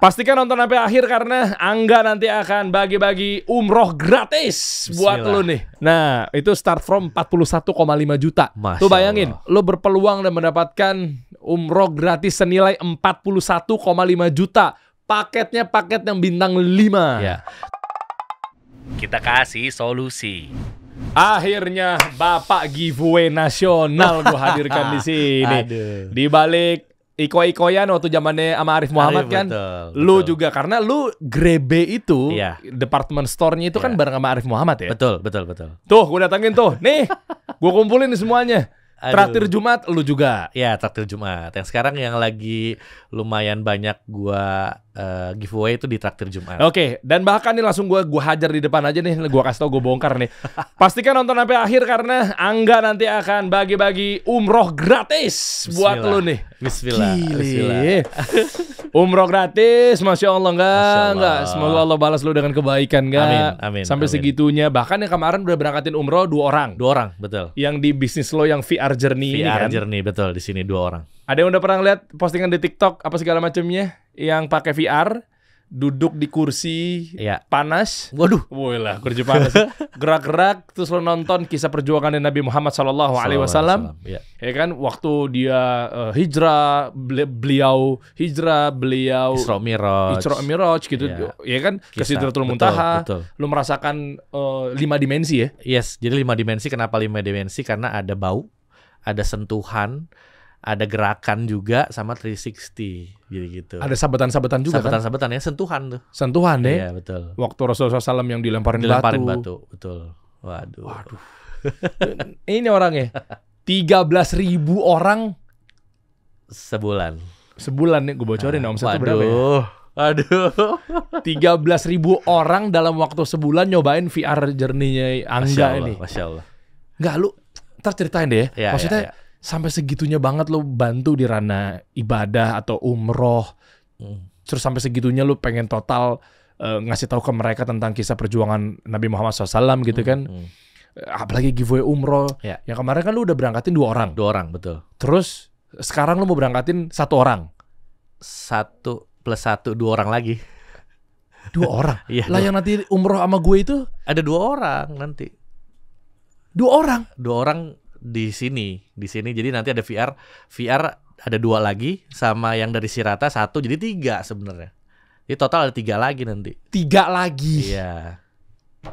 Pastikan nonton sampai akhir karena Angga nanti akan bagi-bagi umroh gratis buat lo nih. Nah, itu start from 41,5 juta. Masya Tuh bayangin, lo berpeluang dan mendapatkan umroh gratis senilai 41,5 juta. Paketnya paket yang bintang 5. Ya. Kita kasih solusi. Akhirnya Bapak giveaway nasional gue hadirkan di sini. Di balik Iko-ikoyan waktu zamannya sama Arif Muhammad Arif, kan. Betul, lu betul. juga karena lu Grebe itu iya. department store-nya itu kan iya. kan bareng sama Arif Muhammad ya. Betul, betul, betul. Tuh, gua datangin tuh. Nih, gua kumpulin semuanya. Aduh. Traktir Jumat lu juga. Ya, traktir Jumat. Yang sekarang yang lagi lumayan banyak gua uh, giveaway itu di traktir Jumat. Oke, okay, dan bahkan nih langsung gue gua hajar di depan aja nih, gue kasih tau gue bongkar nih. Pastikan nonton sampai akhir karena Angga nanti akan bagi-bagi umroh gratis Bismillah. buat lu nih. Bismillah. Bismillah. umroh gratis, masya Allah enggak, enggak. Semoga Allah balas lu dengan kebaikan enggak. Amin, amin. Sampai amin. segitunya. Bahkan yang kemarin udah berangkatin umroh dua orang. Dua orang, betul. Yang di bisnis lo yang VR Journey VR ini kan. VR Journey, betul. Di sini dua orang. Ada yang udah pernah lihat postingan di TikTok apa segala macamnya yang pakai VR duduk di kursi ya. panas. Waduh. Woi lah kursi panas. Gerak-gerak terus lo nonton kisah perjuangan Nabi Muhammad Shallallahu Alaihi Wasallam. Ya. ya kan waktu dia uh, hijrah beliau hijrah beliau Isra Miraj. Isra Miraj gitu ya, ya kan ke Sidratul Muntaha. Lu merasakan uh, lima dimensi ya. Yes, jadi lima dimensi kenapa lima dimensi karena ada bau, ada sentuhan, ada gerakan juga sama 360 gitu gitu. Ada sabetan-sabetan juga kan? sabetan-sabetan kan? ya sentuhan tuh. Sentuhan deh. Ya? Iya betul. Waktu Rasulullah SAW yang dilemparin, dilemparin batu. batu. Betul. Waduh. Waduh. Ini orangnya. 13 ribu orang sebulan. Sebulan nih gue bocorin nah, omsetnya berapa ya? Aduh. 13 ribu orang dalam waktu sebulan nyobain VR jernihnya Angga Masya Allah, ini. Masya Allah. Enggak lu ntar ceritain deh ya. ya, ya Maksudnya ya, ya sampai segitunya banget lo bantu di ranah ibadah atau umroh hmm. terus sampai segitunya lo pengen total uh, ngasih tahu ke mereka tentang kisah perjuangan Nabi Muhammad SAW gitu hmm, kan hmm. Eh, apalagi giveaway umroh ya. yang kemarin kan lo udah berangkatin dua orang dua orang betul terus sekarang lo mau berangkatin satu orang satu plus satu dua orang lagi dua orang ya, lah dua. yang nanti umroh sama gue itu ada dua orang nanti dua orang dua orang di sini, di sini. Jadi nanti ada VR, VR ada dua lagi sama yang dari Sirata satu, jadi tiga sebenarnya. Jadi total ada tiga lagi nanti. Tiga lagi. Iya.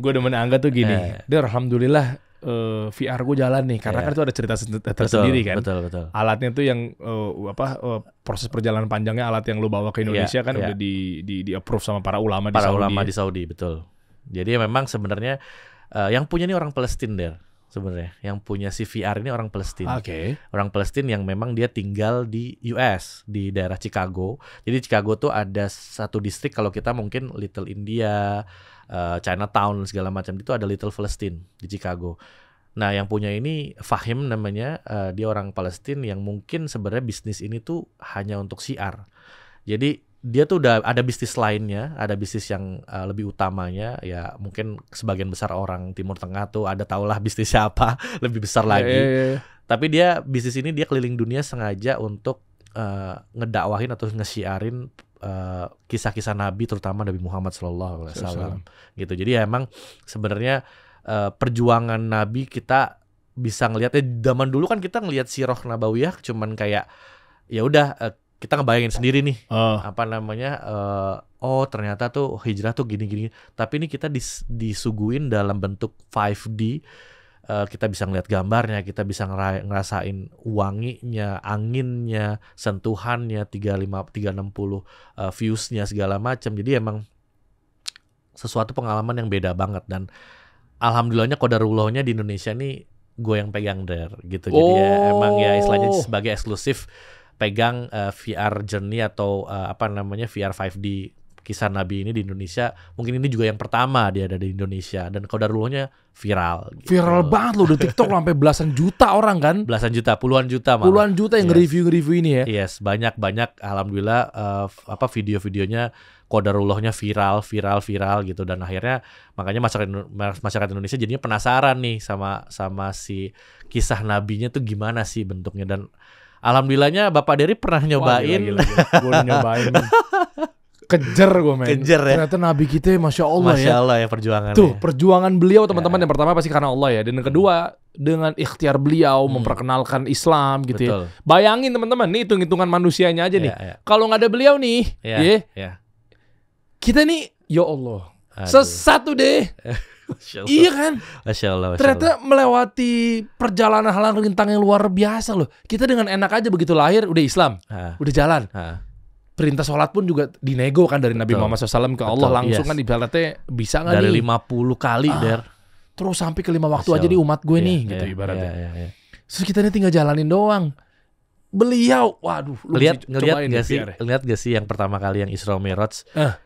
gue demen angga tuh gini. Eh. Dia alhamdulillah uh, eh, VR gue jalan nih karena yeah. kan itu ada cerita tersendiri betul, kan. Betul betul. Alatnya tuh yang uh, apa uh, proses perjalanan panjangnya alat yang lo bawa ke iya, Indonesia yeah, kan yeah. udah di, di di approve sama para ulama para di Saudi. ulama ya. di Saudi betul. Jadi memang sebenarnya uh, yang punya ini orang Palestina sebenarnya. Yang punya si VR ini orang Palestina. Okay. Orang Palestina yang memang dia tinggal di US, di daerah Chicago. Jadi Chicago tuh ada satu distrik kalau kita mungkin Little India, uh, Chinatown segala macam itu ada Little Palestine di Chicago. Nah, yang punya ini Fahim namanya, uh, dia orang Palestina yang mungkin sebenarnya bisnis ini tuh hanya untuk siar. Jadi dia tuh udah ada bisnis lainnya, ada bisnis yang uh, lebih utamanya ya mungkin sebagian besar orang Timur Tengah tuh ada tahulah bisnis siapa lebih besar iya, lagi. Yeah, yeah, yeah. Tapi dia bisnis ini dia keliling dunia sengaja untuk uh, ngedakwahin atau ngesiarin kisah eh, kisah-kisah Nabi terutama Nabi Muhammad Shallallahu Alaihi Wasallam gitu. Jadi ya emang sebenarnya uh, perjuangan Nabi kita bisa ngelihatnya zaman dulu kan kita ngelihat Roh Nabawiyah cuman kayak ya udah uh, kita ngebayangin sendiri nih uh. apa namanya uh, oh ternyata tuh hijrah tuh gini-gini tapi ini kita dis, disuguin dalam bentuk 5D uh, eh, kita bisa ngeliat gambarnya kita bisa ngerasain wanginya anginnya sentuhannya 35 360 uh, viewsnya segala macam jadi emang sesuatu pengalaman yang beda banget dan alhamdulillahnya kodarullahnya di Indonesia nih gue yang pegang der gitu jadi ya oh. ya, emang ya istilahnya sebagai eksklusif pegang uh, eh, VR journey atau uh, apa namanya VR 5D kisah Nabi ini di Indonesia. Mungkin ini juga yang pertama dia ada di Indonesia dan kodaruluhnya viral. Gitu. Viral banget loh di TikTok sampai belasan juta orang kan? Belasan juta, puluhan juta malah. Puluhan juta yang yes. review-review ini ya. Yes, banyak-banyak alhamdulillah uh, apa video-videonya kodarullahnya viral, viral, viral gitu dan akhirnya makanya masyarakat masyarakat Indonesia jadinya penasaran nih sama sama si kisah nabinya tuh gimana sih bentuknya dan Alhamdulillahnya Bapak Dery pernah nyobain. Wah, gila, gila, gila. Gue nyobain. Kejar gue men. Kejar ya. Ternyata Nabi kita masya Allah ya. Masya Allah ya perjuangan. Tuh perjuangan beliau teman-teman ya. yang pertama pasti karena Allah ya. Dan yang kedua dengan ikhtiar beliau hmm. memperkenalkan Islam gitu ya. Betul. ya. Bayangin teman-teman nih hitung-hitungan manusianya aja nih. Ya, ya. Kalau nggak ada beliau nih, ya, ya, ya. Kita nih ya Allah. Aduh. Sesatu deh. iya kan? Masya Allah, Masya Ternyata Allah. melewati perjalanan halang rintang yang luar biasa loh. Kita dengan enak aja begitu lahir udah Islam, ha. udah jalan. Ha. Perintah sholat pun juga dinego kan dari Nabi Betul. Muhammad SAW ke Betul. Allah langsung yes. kan ibaratnya bisa nggak dari nih? 50 kali ah, der. Terus sampai ke lima waktu aja di umat gue yeah, nih yeah, gitu yeah, ibaratnya. Yeah, yeah, yeah. Terus kita ini tinggal jalanin doang beliau waduh lu lihat ngelihat gak sih ya. lihat gak sih yang pertama kali yang Isra Mi'raj uh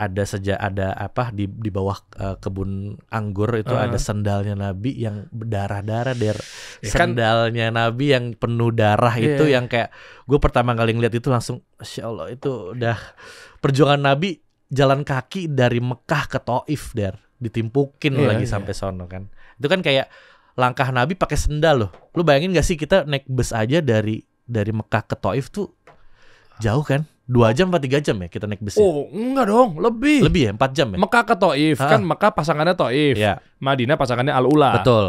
ada sejak ada apa di di bawah uh, kebun anggur itu uh. ada sendalnya Nabi yang berdarah-darah der ya kan, sendalnya Nabi yang penuh darah yeah. itu iya. yang kayak gue pertama kali ngeliat itu langsung Masya Allah itu udah perjuangan Nabi jalan kaki dari Mekah ke Taif der ditimpukin yeah, lagi yeah. sampai sono kan itu kan kayak langkah Nabi pakai sendal loh lu bayangin gak sih kita naik bus aja dari dari Mekah ke Taif tuh jauh kan Dua jam empat tiga jam ya kita naik bus ya? Oh enggak dong, lebih. Lebih ya, empat jam ya? Mekah ke Taif, ha. Ah. kan Mekah pasangannya Taif. Ya. Madinah pasangannya Al-Ula. Betul.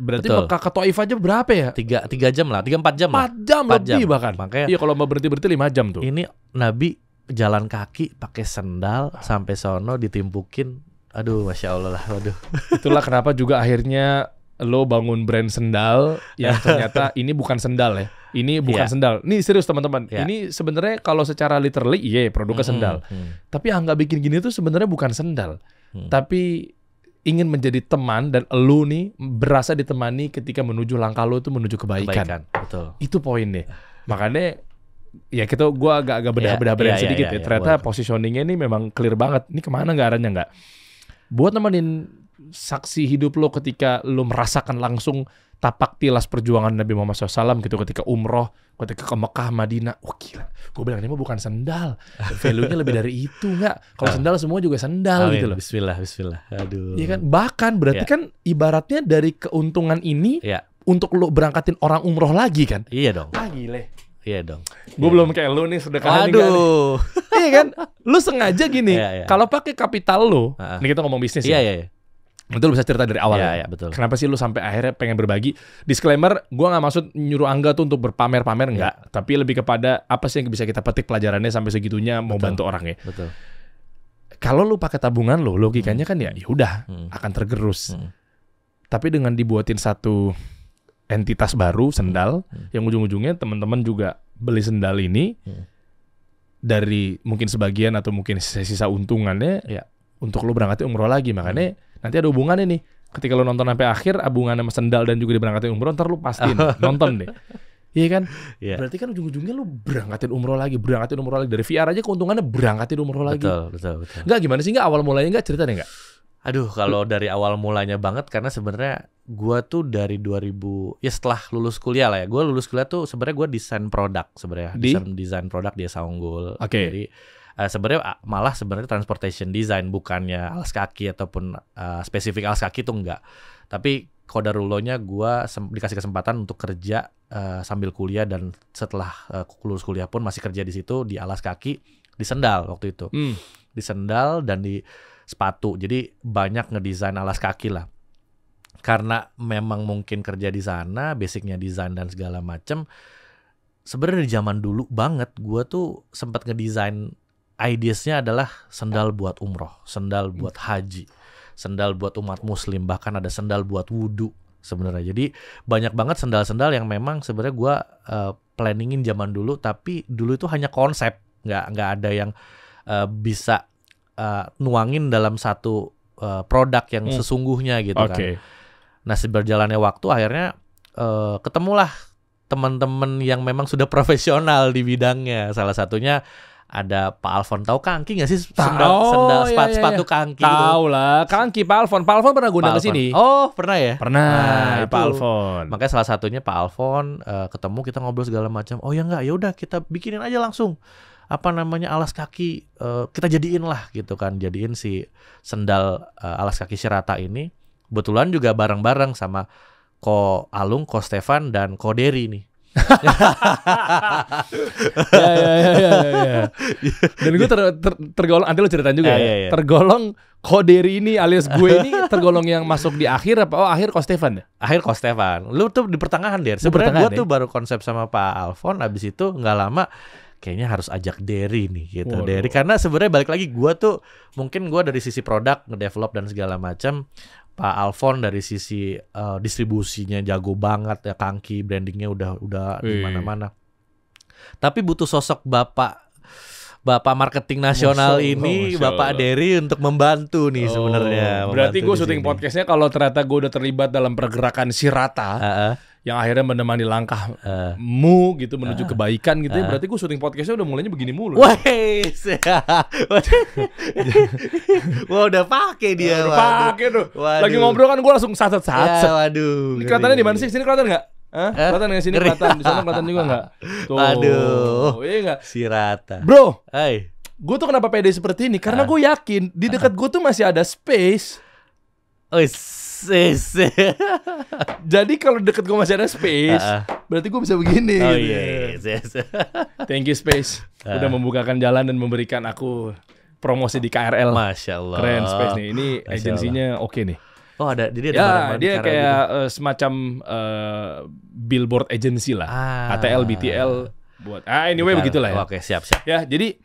Berarti Betul. Mekah ke Taif aja berapa ya? Tiga, tiga jam lah, tiga empat jam empat jam lah. jam 4 jam. bahkan. Makanya, iya kalau mau berhenti-berhenti lima jam tuh. Ini Nabi jalan kaki pakai sendal sampai sono ditimpukin. Aduh, masya Allah lah, waduh. Itulah kenapa juga akhirnya lo bangun brand sendal yang ternyata ini bukan sendal ya ini bukan yeah. sendal. Ini serius teman-teman. Yeah. Ini sebenarnya kalau secara literally iya yeah, produknya mm -hmm. sendal. Mm -hmm. Tapi yang nggak bikin gini tuh sebenarnya bukan sendal. Mm. Tapi ingin menjadi teman dan elu nih berasa ditemani ketika menuju langkah lu itu menuju kebaikan. kebaikan. Betul. Itu Makanya ya kita gue agak-agak iya, bedah-bedah yeah, yeah, sedikit yeah, yeah, ya. Iya, Ternyata yeah, positioningnya ini memang clear banget. Ini kemana nggak arahnya nggak? Buat nemenin saksi hidup lo ketika lo merasakan langsung tapak tilas perjuangan Nabi Muhammad SAW gitu ketika umroh, ketika ke Mekah, Madinah. Wah oh, gila, gue bilang ini mah bukan sendal. Value-nya lebih dari itu nggak. Kalau ah. sendal semua juga sendal Amin. gitu loh. Bismillah, bismillah. Aduh. Iya kan? Bahkan berarti ya. kan ibaratnya dari keuntungan ini ya. untuk lo berangkatin orang umroh lagi kan? Iya dong. Ah gile. Iya dong. Gue iya belum kayak lo nih sedekah Aduh. Iya kan? Lo sengaja gini. Iya, iya. Kalau pakai kapital lo? uh ini kita ngomong bisnis iya, ya. Iya, iya itu lu bisa cerita dari awal. Iya, ya, ya, betul. Kenapa sih lu sampai akhirnya pengen berbagi? Disclaimer, gua nggak maksud nyuruh Angga tuh untuk berpamer-pamer enggak, iya. tapi lebih kepada apa sih yang bisa kita petik pelajarannya sampai segitunya mau bantu orang ya. Betul. Kalau lu pakai tabungan lo, logikanya hmm. kan ya yaudah hmm. akan tergerus. Hmm. Tapi dengan dibuatin satu entitas baru hmm. sendal hmm. yang ujung-ujungnya teman-teman juga beli sendal ini hmm. dari mungkin sebagian atau mungkin sisa untungannya ya untuk lu berangkatnya umroh lagi makanya hmm nanti ada hubungannya nih ketika lo nonton sampai akhir abungannya sama sendal dan juga diberangkatin umroh ntar lo pastiin nonton deh Iya kan? Yeah. Berarti kan ujung-ujungnya lu berangkatin umroh lagi, berangkatin umroh lagi. Dari VR aja keuntungannya berangkatin umroh lagi. Betul, betul, betul. Enggak gimana sih enggak awal mulanya enggak cerita deh enggak? Aduh, kalau dari awal mulanya banget karena sebenarnya gua tuh dari 2000 ya setelah lulus kuliah lah ya. Gua lulus kuliah tuh sebenarnya gua desain produk sebenarnya. Desain, produk dia Saunggul. Oke. Okay. Jadi Eh, sebenarnya ah, malah sebenarnya transportation design bukannya alas kaki ataupun uh, spesifik alas kaki itu enggak. Tapi kodarulonya rulonya gua dikasih kesempatan untuk kerja uh, sambil kuliah dan setelah uh, lulus kuliah pun masih kerja di situ di alas kaki di sendal waktu itu. Hmm. Di sendal dan di sepatu. Jadi banyak ngedesain alas kaki lah. Karena memang mungkin kerja di sana, basicnya desain dan segala macam sebenarnya di zaman dulu banget gua tuh sempat ngedesain ideasnya adalah sendal buat umroh, sendal buat haji, sendal buat umat muslim, bahkan ada sendal buat wudhu sebenarnya. Jadi banyak banget sendal-sendal yang memang sebenarnya gue uh, planningin zaman dulu, tapi dulu itu hanya konsep, nggak nggak ada yang uh, bisa uh, nuangin dalam satu uh, produk yang hmm. sesungguhnya gitu okay. kan. Nah, seberjalannya waktu akhirnya uh, ketemulah teman-teman yang memang sudah profesional di bidangnya. Salah satunya ada Pak Alfon tahu kangki nggak sih sendal, oh, sendal iya, iya, sepatu, iya, sepatu kangki tahu lah kangki Pak Alfon Pak Alfon pernah guna ke sini oh pernah ya pernah nah, Pak Alfon makanya salah satunya Pak Alfon uh, ketemu kita ngobrol segala macam oh ya nggak ya udah kita bikinin aja langsung apa namanya alas kaki uh, kita jadiin lah gitu kan jadiin si sendal uh, alas kaki Sirata ini kebetulan juga bareng-bareng sama Ko Alung, Ko Stefan dan Ko Dery nih ya, ya, ya, ya, ya. Dan gue ter, ter, tergolong, nanti lo ceritain juga ya, ya. ya. Tergolong Koderi ini alias gue ini tergolong yang masuk di akhir apa? Oh akhir Stefan ya? Akhir Stefan. Lo tuh di pertengahan deh. Sebenernya gue tuh baru konsep sama Pak Alfon. Abis itu gak lama kayaknya harus ajak Derry nih gitu. Derry karena sebenarnya balik lagi gue tuh mungkin gue dari sisi produk, ngedevelop dan segala macam Pak Alfon dari sisi uh, distribusinya jago banget ya kangki brandingnya udah udah di mana-mana. Tapi butuh sosok bapak bapak marketing nasional Masya ini Masya bapak Derry untuk membantu nih oh, sebenarnya. Berarti gue syuting podcastnya kalau ternyata gue udah terlibat dalam pergerakan sirata Uh -uh yang akhirnya menemani langkahmu uh, eh. mu, gitu menuju uh, kebaikan gitu uh, ya eh. berarti gue syuting podcastnya udah mulainya begini mulu wes wah udah pakai dia udah pakai tuh lagi ngobrol kan gue langsung satet satet ya, waduh ini kelihatannya di mana sih sini kelihatan nggak Hah? Eh? Kelihatan nggak sini kelihatan di sana kelihatan juga nggak Waduh. Oh, iya nggak si rata bro Hai. gue tuh kenapa pede seperti ini karena gue yakin di dekat gue tuh masih ada space Ois. Sis. Jadi kalau deket gue masih ada space, uh, uh. berarti gue bisa begini. Oh gitu. yes, yes. Thank you space, uh. udah membukakan jalan dan memberikan aku promosi di KRL. Masya Allah. Keren space nih. Ini agensinya oke okay nih. Oh ada, jadi ada ya, dia kayak gitu. semacam uh, billboard agency lah, ah. ATL, BTL buat. Ah anyway Bentar. begitulah ya. Oke siap siap. Ya jadi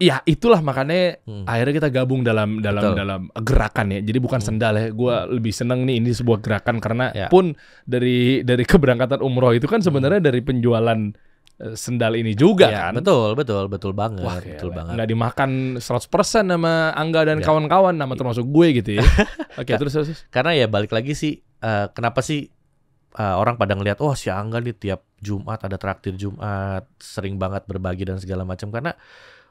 ya itulah makanya hmm. akhirnya kita gabung dalam dalam Betul. dalam gerakan ya jadi bukan hmm. sendal ya gue hmm. lebih seneng nih ini sebuah gerakan karena ya. pun dari dari keberangkatan umroh itu kan hmm. sebenarnya hmm. dari penjualan eh, sendal ini juga ya, kan. Betul, betul, betul banget, Wah, ya, betul banget. Nggak dimakan 100% sama Angga dan ya. kawan-kawan nama termasuk gue gitu ya. Oke, okay, terus, terus Karena ya balik lagi sih uh, kenapa sih uh, orang pada ngelihat oh si Angga nih tiap Jumat ada traktir Jumat, sering banget berbagi dan segala macam karena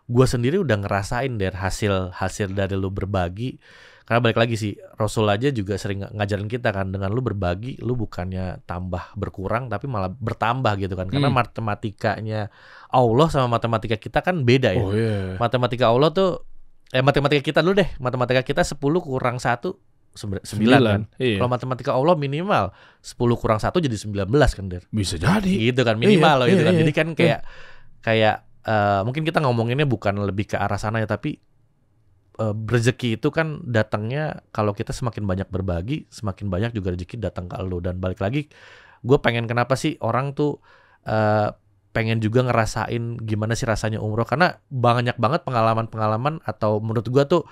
gue sendiri udah ngerasain dari hasil hasil dari lu berbagi karena balik lagi sih Rasul aja juga sering ngajarin kita kan dengan lu berbagi lu bukannya tambah berkurang tapi malah bertambah gitu kan karena hmm. matematikanya Allah sama matematika kita kan beda ya oh, yeah. matematika Allah tuh eh matematika kita dulu deh matematika kita 10 kurang satu sembilan kan. Iya. Kalau matematika Allah minimal 10 kurang satu jadi 19 kan, Der. Bisa jadi. Gitu kan iya, minimal iya, loh itu iya, kan. Iya, jadi kan kayak iya. kayak uh, mungkin kita ngomonginnya bukan lebih ke arah sana ya, tapi uh, rezeki itu kan datangnya kalau kita semakin banyak berbagi, semakin banyak juga rezeki datang ke lo dan balik lagi gue pengen kenapa sih orang tuh uh, pengen juga ngerasain gimana sih rasanya umroh karena banyak banget pengalaman-pengalaman atau menurut gue tuh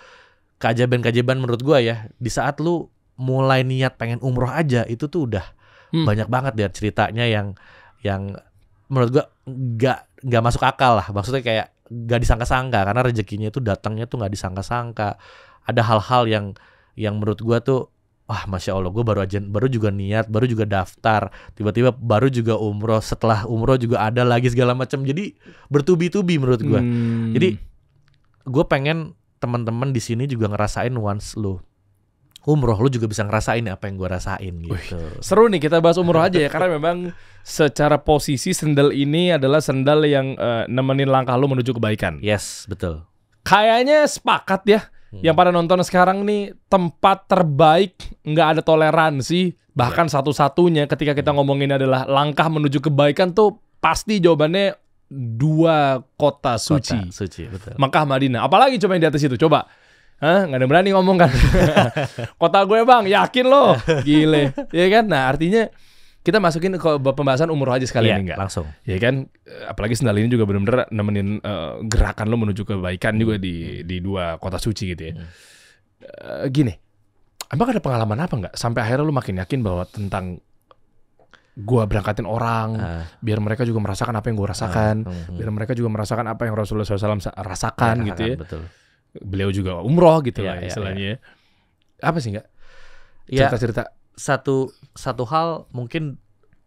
keajaiban-keajaiban menurut gue ya di saat lu mulai niat pengen umroh aja itu tuh udah hmm. banyak banget dan ya ceritanya yang yang menurut gue nggak nggak masuk akal lah maksudnya kayak nggak disangka-sangka karena rezekinya itu datangnya tuh nggak disangka-sangka ada hal-hal yang yang menurut gue tuh wah masya allah gue baru aja baru juga niat baru juga daftar tiba-tiba baru juga umroh setelah umroh juga ada lagi segala macam jadi bertubi-tubi menurut gue hmm. jadi gue pengen teman-teman di sini juga ngerasain once lo umroh lu juga bisa ngerasain ya apa yang gua rasain gitu. Wih, seru nih kita bahas umroh aja ya karena memang secara posisi sendal ini adalah sendal yang uh, nemenin langkah lu menuju kebaikan. Yes, betul. Kayaknya sepakat ya. Hmm. Yang pada nonton sekarang nih tempat terbaik nggak ada toleransi bahkan ya. satu-satunya ketika kita ngomongin adalah langkah menuju kebaikan tuh pasti jawabannya dua kota suci. Kota suci, betul. Mekah Madinah. Apalagi coba yang di atas itu coba Hah? Gak ada berani ngomong kan Kota gue bang, yakin loh, Gile ya kan? Nah artinya kita masukin ke pembahasan umur aja sekali yeah, ini enggak? langsung. Ya kan, apalagi sendal ini juga benar-benar nemenin uh, gerakan lo menuju kebaikan juga di di dua kota suci gitu ya. Uh, gini, emang ada pengalaman apa nggak sampai akhirnya lo makin yakin bahwa tentang gua berangkatin orang uh. biar mereka juga merasakan apa yang gua rasakan, uh, uh, uh. biar mereka juga merasakan apa yang Rasulullah SAW rasakan, ya, gitu ya. Betul beliau juga umroh gitu yeah, lah yeah, istilahnya. Yeah. Ya. Apa sih nggak? Ya, Cerita-cerita. Yeah, satu satu hal mungkin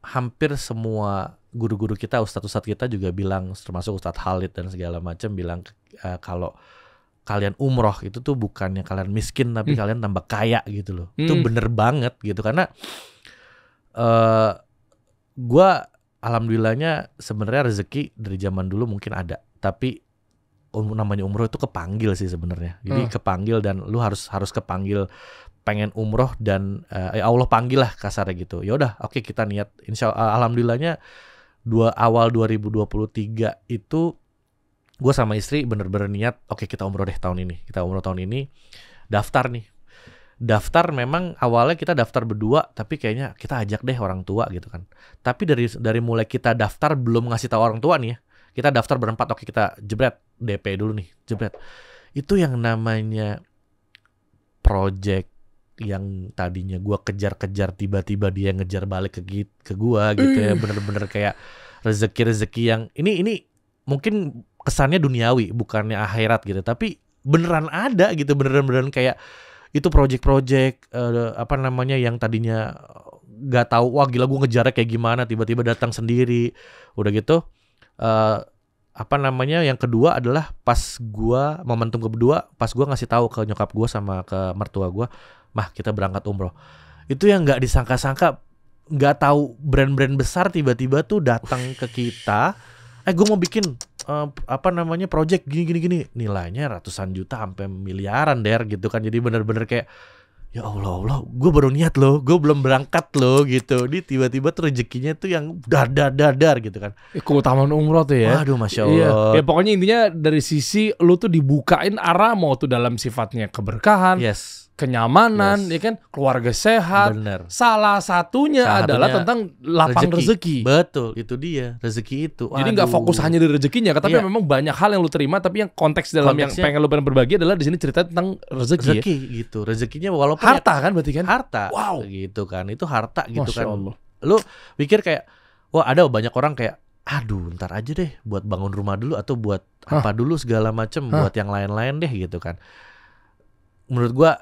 hampir semua guru-guru kita, ustadz-ustadz kita juga bilang termasuk ustadz halid dan segala macam bilang uh, kalau kalian umroh itu tuh bukannya kalian miskin tapi hmm. kalian tambah kaya gitu loh. Hmm. Itu bener banget gitu karena uh, gua alhamdulillahnya sebenarnya rezeki dari zaman dulu mungkin ada tapi um, namanya umroh itu kepanggil sih sebenarnya. Jadi hmm. kepanggil dan lu harus harus kepanggil pengen umroh dan uh, ya Allah panggil lah kasarnya gitu. Ya udah, oke okay, kita niat. Insya Allah, eh, alhamdulillahnya dua awal 2023 itu gue sama istri bener-bener niat, oke okay, kita umroh deh tahun ini. Kita umroh tahun ini daftar nih. Daftar memang awalnya kita daftar berdua, tapi kayaknya kita ajak deh orang tua gitu kan. Tapi dari dari mulai kita daftar belum ngasih tahu orang tua nih ya kita daftar berempat oke kita jebret DP dulu nih jebret itu yang namanya project yang tadinya gue kejar-kejar tiba-tiba dia ngejar balik ke ke gue gitu ya bener-bener kayak rezeki-rezeki yang ini ini mungkin kesannya duniawi bukannya akhirat gitu tapi beneran ada gitu beneran-beneran kayak itu project-project uh, apa namanya yang tadinya nggak tahu wah gila gue ngejar kayak gimana tiba-tiba datang sendiri udah gitu uh, apa namanya yang kedua adalah pas gua momentum kedua pas gua ngasih tahu ke nyokap gua sama ke mertua gua mah kita berangkat umroh itu yang nggak disangka-sangka nggak tahu brand-brand besar tiba-tiba tuh datang ke kita eh gua mau bikin uh, apa namanya project gini gini gini nilainya ratusan juta sampai miliaran der gitu kan jadi bener-bener kayak ya Allah Allah gue baru niat loh gue belum berangkat loh gitu Ini tiba-tiba tuh rezekinya tuh yang dadar dadar gitu kan eh, keutamaan umroh tuh ya aduh masya iya. Allah iya. ya pokoknya intinya dari sisi lu tuh dibukain arah mau tuh dalam sifatnya keberkahan yes kenyamanan, yes. ya kan, keluarga sehat. Bener. Salah satunya Salah adalah tentang lapang rezeki. rezeki. Betul, itu dia rezeki itu. Jadi nggak fokus hanya di rezekinya, tapi iya. memang banyak hal yang lu terima, tapi yang konteks dalam Konteksnya, yang pengen lu pengen berbagi adalah di sini cerita tentang rezeki. Ya. Rezeki ya. gitu, rezekinya walaupun ya harta ya, kan berarti kan? Harta. Wow. Gitu kan, itu harta gitu Masya kan. Allah. Lu pikir kayak, wah ada banyak orang kayak aduh ntar aja deh buat bangun rumah dulu atau buat Hah? apa dulu segala macem Hah? buat yang lain-lain deh gitu kan menurut gua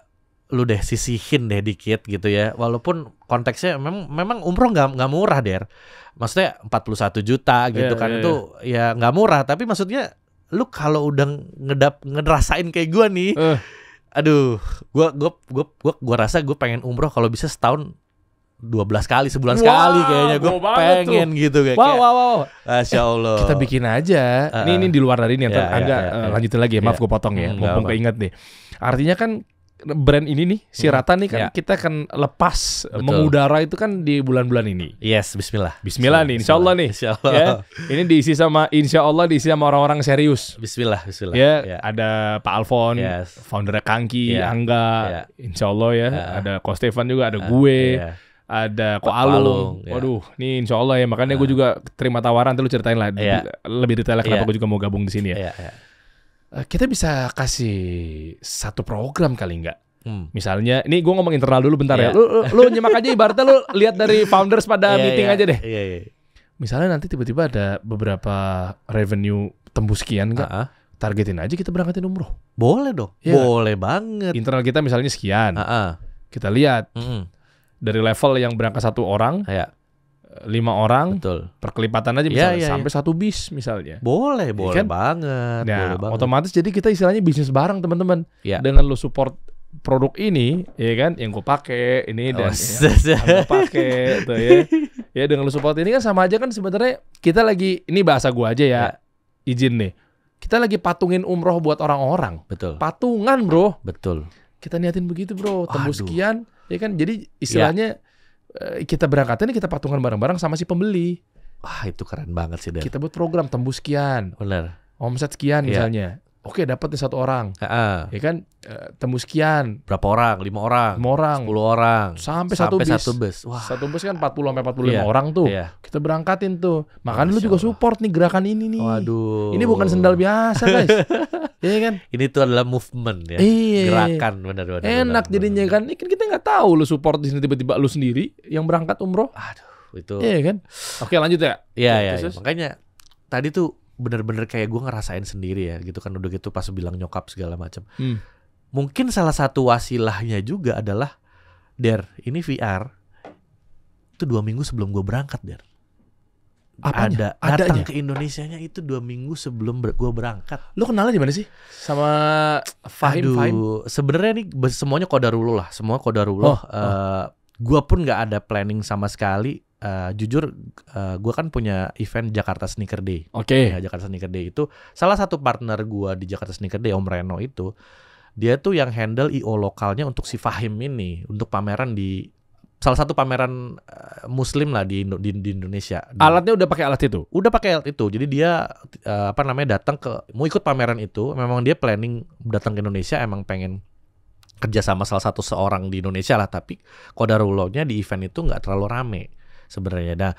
lu deh sisihin deh dikit gitu ya walaupun konteksnya memang memang umroh nggak nggak murah der maksudnya 41 juta gitu yeah, kan yeah, itu yeah. ya nggak murah tapi maksudnya lu kalau udah ngedap ngerasain kayak gua nih uh. aduh gua gua gua gua gua rasa gua pengen umroh kalau bisa setahun 12 kali sebulan wow, sekali kayaknya gua pengen tuh. gitu kayak wow wow wow Masya eh, Allah eh, kita bikin aja uh, ini ini di luar dari ini yeah, yeah, yeah, yeah, lanjutin lagi ya maaf yeah. gua potong ya hmm, mumpung keinget nih artinya kan brand ini nih, si hmm. Rata nih kan yeah. kita akan lepas Betul. mengudara itu kan di bulan-bulan ini. Yes, bismillah. Bismillah, nih, Insyaallah nih. Insya Ya, ini diisi sama, Insyaallah diisi sama orang-orang serius. Bismillah, bismillah. Ya, yeah. ada Pak Alfon, yes. founder Kangki, yeah. Angga, yeah. insyaallah ya. ya. Ada Ko Stefan juga, ada uh, gue. Yeah ada Ko Alung. Ya. Waduh, ini insya Allah ya. Makanya ah. gue juga terima tawaran, terus ceritain lah ya. lebih detailnya kenapa ya. gue juga mau gabung di sini ya. ya, ya. Eh, kita bisa kasih satu program kali nggak? Hmm. Misalnya, ini gue ngomong internal dulu bentar yeah. ya. Iya. Lu, lu, nyemak aja ibaratnya lu lihat dari founders pada yeah, iya, meeting yeah. aja deh. Yeah, yeah. Iya. Misalnya nanti tiba-tiba ada beberapa revenue tembus sekian nggak? Uh -huh. Targetin aja kita berangkatin umroh. Boleh dong. Ya. Boleh banget. Internal kita misalnya sekian. Uh -huh. Kita lihat. Mm -hmm. Dari level yang berangkat satu orang, yeah lima orang Betul. perkelipatan aja iya, misalnya ya, ya, sampai ya. satu bis misalnya boleh iya boleh kan? banget ya, boleh banget. otomatis jadi kita istilahnya bisnis bareng teman-teman ya. dengan lo support produk ini ya kan yang gue pakai ini oh, dan yang gue pakai gitu ya ya dengan lo support ini kan sama aja kan sebenarnya kita lagi ini bahasa gue aja ya, ya izin nih kita lagi patungin umroh buat orang-orang betul patungan bro betul kita niatin begitu bro tembus Aduh. sekian ya kan jadi istilahnya ya Eh, kita berangkatnya nih kita patungan bareng-bareng sama si pembeli. Wah itu keren banget sih. Dan. Kita buat program tembus sekian. Bener. Omset sekian yeah. misalnya oke okay, dapat nih satu orang uh-uh. ya kan uh, eh, tembus sekian berapa orang lima orang lima orang sepuluh orang sampai, sampai satu bis satu bus Wah. satu bus kan 40 sampai 45 yeah. Iya. orang tuh yeah. kita berangkatin tuh makanya lu juga support nih gerakan ini nih Waduh. ini bukan sendal biasa guys Iya kan? Ini tuh adalah movement ya, iya, gerakan benar-benar. Enak benar, jadinya kan, ini kan kita nggak tahu lu support di sini tiba-tiba lu sendiri yang berangkat umroh. Aduh, itu. Iya kan? Iya, oke lanjut ya. Iya iya. Ya. Makanya tadi tuh bener-bener kayak gue ngerasain sendiri ya gitu kan udah gitu pas bilang nyokap segala macam hmm. mungkin salah satu wasilahnya juga adalah der ini VR itu dua minggu sebelum gue berangkat der Apanya? ada Adanya? ke Indonesia nya itu dua minggu sebelum ber gue berangkat lo kenalnya di mana sih sama Fahim Aduh, Fahim sebenarnya ini semuanya kodarulu lah semua kodarulu oh, uh, oh. Eh, gue pun nggak ada planning sama sekali uh, jujur uh, eh, gue kan punya event Jakarta Sneaker Day. Oke. Okay. Ya, Jakarta Sneaker Day itu salah satu partner gue di Jakarta Sneaker Day Om Reno itu dia tuh yang handle IO lokalnya untuk si Fahim ini untuk pameran di salah satu pameran uh, muslim lah di di, di Indonesia. Alatnya udah pakai alat itu. Udah pakai alat itu. Jadi dia uh, apa namanya datang ke mau ikut pameran itu, memang dia planning datang ke Indonesia emang pengen kerja sama salah satu seorang di Indonesia lah tapi kodarulonya di event itu nggak terlalu rame sebenarnya. Nah,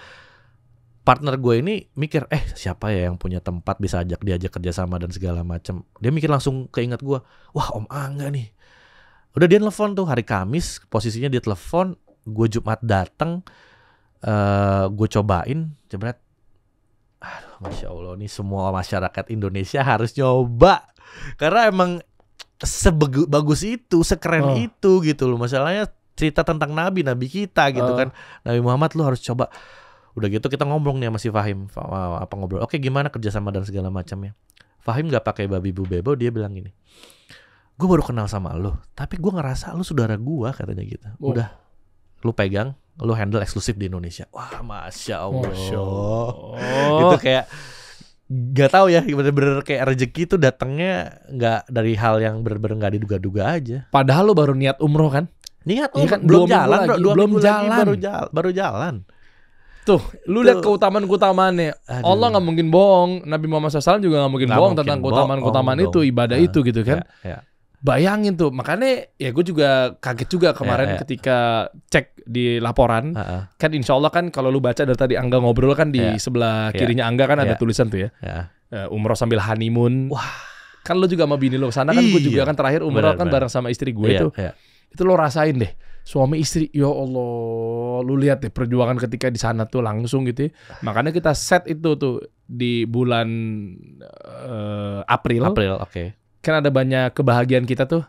partner gue ini mikir, eh siapa ya yang punya tempat bisa ajak diajak kerjasama dan segala macam. Dia mikir langsung keinget gue, wah Om Angga nih. Udah dia telepon tuh hari Kamis, posisinya dia telepon, gue Jumat datang, uh, eh, gue cobain, jebret. Aduh, masya Allah nih semua masyarakat Indonesia harus nyoba karena emang sebagus itu, sekeren oh. itu gitu loh. Masalahnya cerita tentang Nabi Nabi kita gitu uh. kan Nabi Muhammad lu harus coba udah gitu kita ngobrol nih sama si Fahim apa ngobrol oke gimana kerjasama dan segala macamnya Fahim nggak pakai babi bu bebo dia bilang gini gue baru kenal sama lo tapi gue ngerasa lo saudara gue katanya gitu oh. udah lo pegang lo handle eksklusif di Indonesia wah masya allah masya oh. itu kayak gak tau ya bener-bener kayak rezeki itu datangnya nggak dari hal yang bener-bener nggak diduga-duga aja padahal lo baru niat umroh kan Lihat, iya oh, ya kan, belum jalan, lagi, dua belum jalan. Lagi baru, jalan, baru jalan. Tuh, lu lihat keutamaan nih. Allah nggak mungkin bohong, Nabi Muhammad SAW juga nggak mungkin gak bohong mungkin tentang keutamaan-keutamaan itu, ibadah nah, itu gitu kan. Ya, ya. Bayangin tuh, makanya ya gue juga kaget juga kemarin ya, ya. ketika cek di laporan. Uh -uh. Kan insya Allah kan kalau lu baca dari tadi Angga ngobrol kan di ya. sebelah ya. kirinya Angga kan ada ya. tulisan tuh ya. ya. Eh, umroh sambil honeymoon. Wah. Kan lu juga sama bini lu sana kan gue juga iya. kan terakhir umroh kan bareng sama istri gue iya, tuh. Itu lo rasain deh suami istri yo ya Allah lu lihat deh perjuangan ketika di sana tuh langsung gitu ya. makanya kita set itu tuh di bulan uh, April April oke okay. kan ada banyak kebahagiaan kita tuh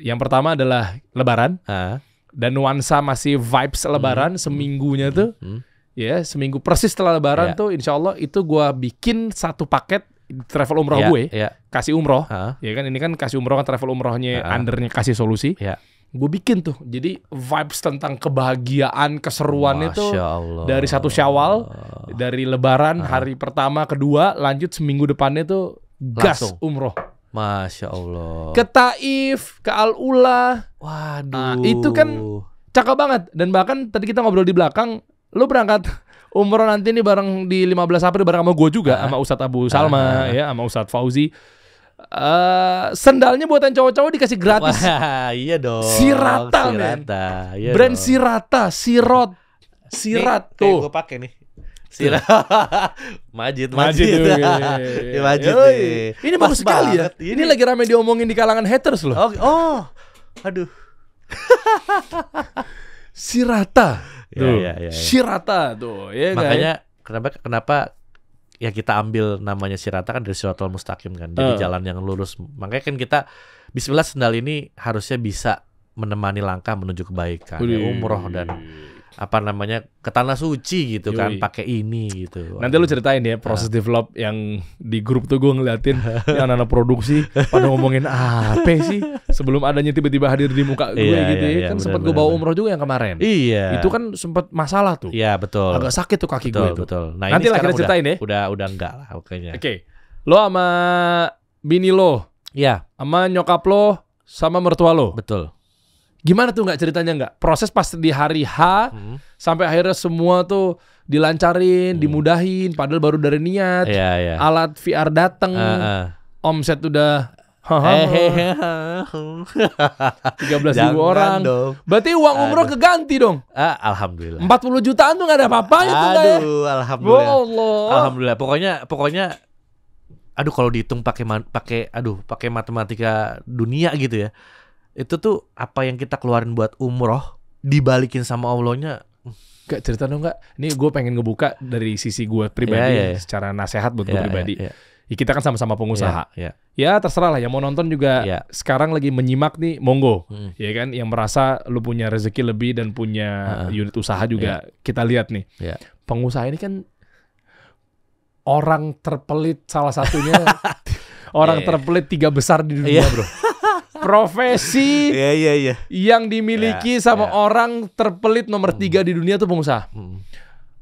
yang pertama adalah Lebaran uh. dan nuansa masih vibes Lebaran hmm. seminggunya tuh hmm. hmm. ya seminggu persis setelah Lebaran yeah. tuh Insya Allah itu gua bikin satu paket travel umroh yeah, gue yeah. kasih umroh uh. ya kan ini kan kasih umroh kan travel umrohnya uh. undernya kasih solusi yeah gue bikin tuh jadi vibes tentang kebahagiaan keseruan Masya itu Allah. dari satu syawal dari lebaran ah. hari pertama kedua lanjut seminggu depannya tuh gas Langsung. umroh Masya Allah ke Taif ke Al Ula ah, waduh nah, itu kan cakep banget dan bahkan tadi kita ngobrol di belakang lo berangkat umroh nanti nih bareng di 15 April bareng sama gue juga ah. sama Ustadz Abu Salma ah. ya sama Ustadz Fauzi Eh, sendalnya buatan cowok-cowok dikasih gratis. Wah, iya dong. Sirata, Sirata Iya Brand dong. Sirata, Sirot. Sirat nih, tuh. Gue pakai nih. sirat, majid, majid. Majid. Ya, ya, majid nih. Ini bagus sekali ya. Ini. ini lagi rame diomongin di kalangan haters loh. Oh, oh. aduh. Sirata. Ya, tuh. Ya, ya, ya, ya. Sirata tuh, ya kan? Makanya kan? kenapa kenapa ya kita ambil namanya sirata kan dari siratul mustaqim kan jadi uh. jalan yang lurus makanya kan kita Bismillah sendal ini harusnya bisa menemani langkah menuju kebaikan ya, umroh dan apa namanya ke tanah suci gitu Yui. kan pakai ini gitu. Nanti lu ceritain ya proses nah. develop yang di grup tuh gue ngeliatin yang anak-anak produksi pada ngomongin apa sih sebelum adanya tiba-tiba hadir di muka gue iya, gitu ya, iya, ya. Kan iya, sempat gue bawa umroh juga yang kemarin. Iya. Itu kan sempat masalah tuh. Iya, betul. Agak sakit tuh kaki betul, gue itu. Betul. Nah, Nanti lah kita ceritain udah, ya. Udah udah enggak lah kayaknya. Oke. Okay. Lo sama bini lo. Iya. Sama nyokap lo sama mertua lo. Betul. Gimana tuh nggak ceritanya nggak? Proses pas di hari H hmm. sampai akhirnya semua tuh dilancarin, hmm. dimudahin, padahal baru dari niat, yeah, yeah. alat VR dateng, uh, uh. omset udah eh, tiga belas ribu orang. Dong. Berarti uang umroh Aduh. keganti dong. uh, alhamdulillah. Empat puluh jutaan tuh gak ada apa-apa itu ya. alhamdulillah. Oh Alhamdulillah. Pokoknya, pokoknya. Aduh, kalau dihitung pakai pakai, aduh, pakai matematika dunia gitu ya itu tuh apa yang kita keluarin buat umroh dibalikin sama Allahnya gak cerita dong gak? ini gue pengen ngebuka dari sisi gue pribadi yeah, yeah, yeah. secara nasehat buat yeah, gue iya, pribadi. Yeah, yeah. Ya, kita kan sama-sama pengusaha. Ya, ya. ya terserah lah yang mau nonton juga yeah. sekarang lagi menyimak nih monggo. Hmm. Ya kan yang merasa lu punya rezeki lebih dan punya uh -huh. unit usaha juga yeah. kita lihat nih. Yeah. Pengusaha ini kan orang terpelit salah satunya orang yeah. Iya. terpelit tiga besar di dunia, iya. Bro. profesi yeah, yeah, yeah. yang dimiliki yeah, sama yeah. orang terpelit nomor hmm. tiga mm. di dunia tuh pengusaha. Mm.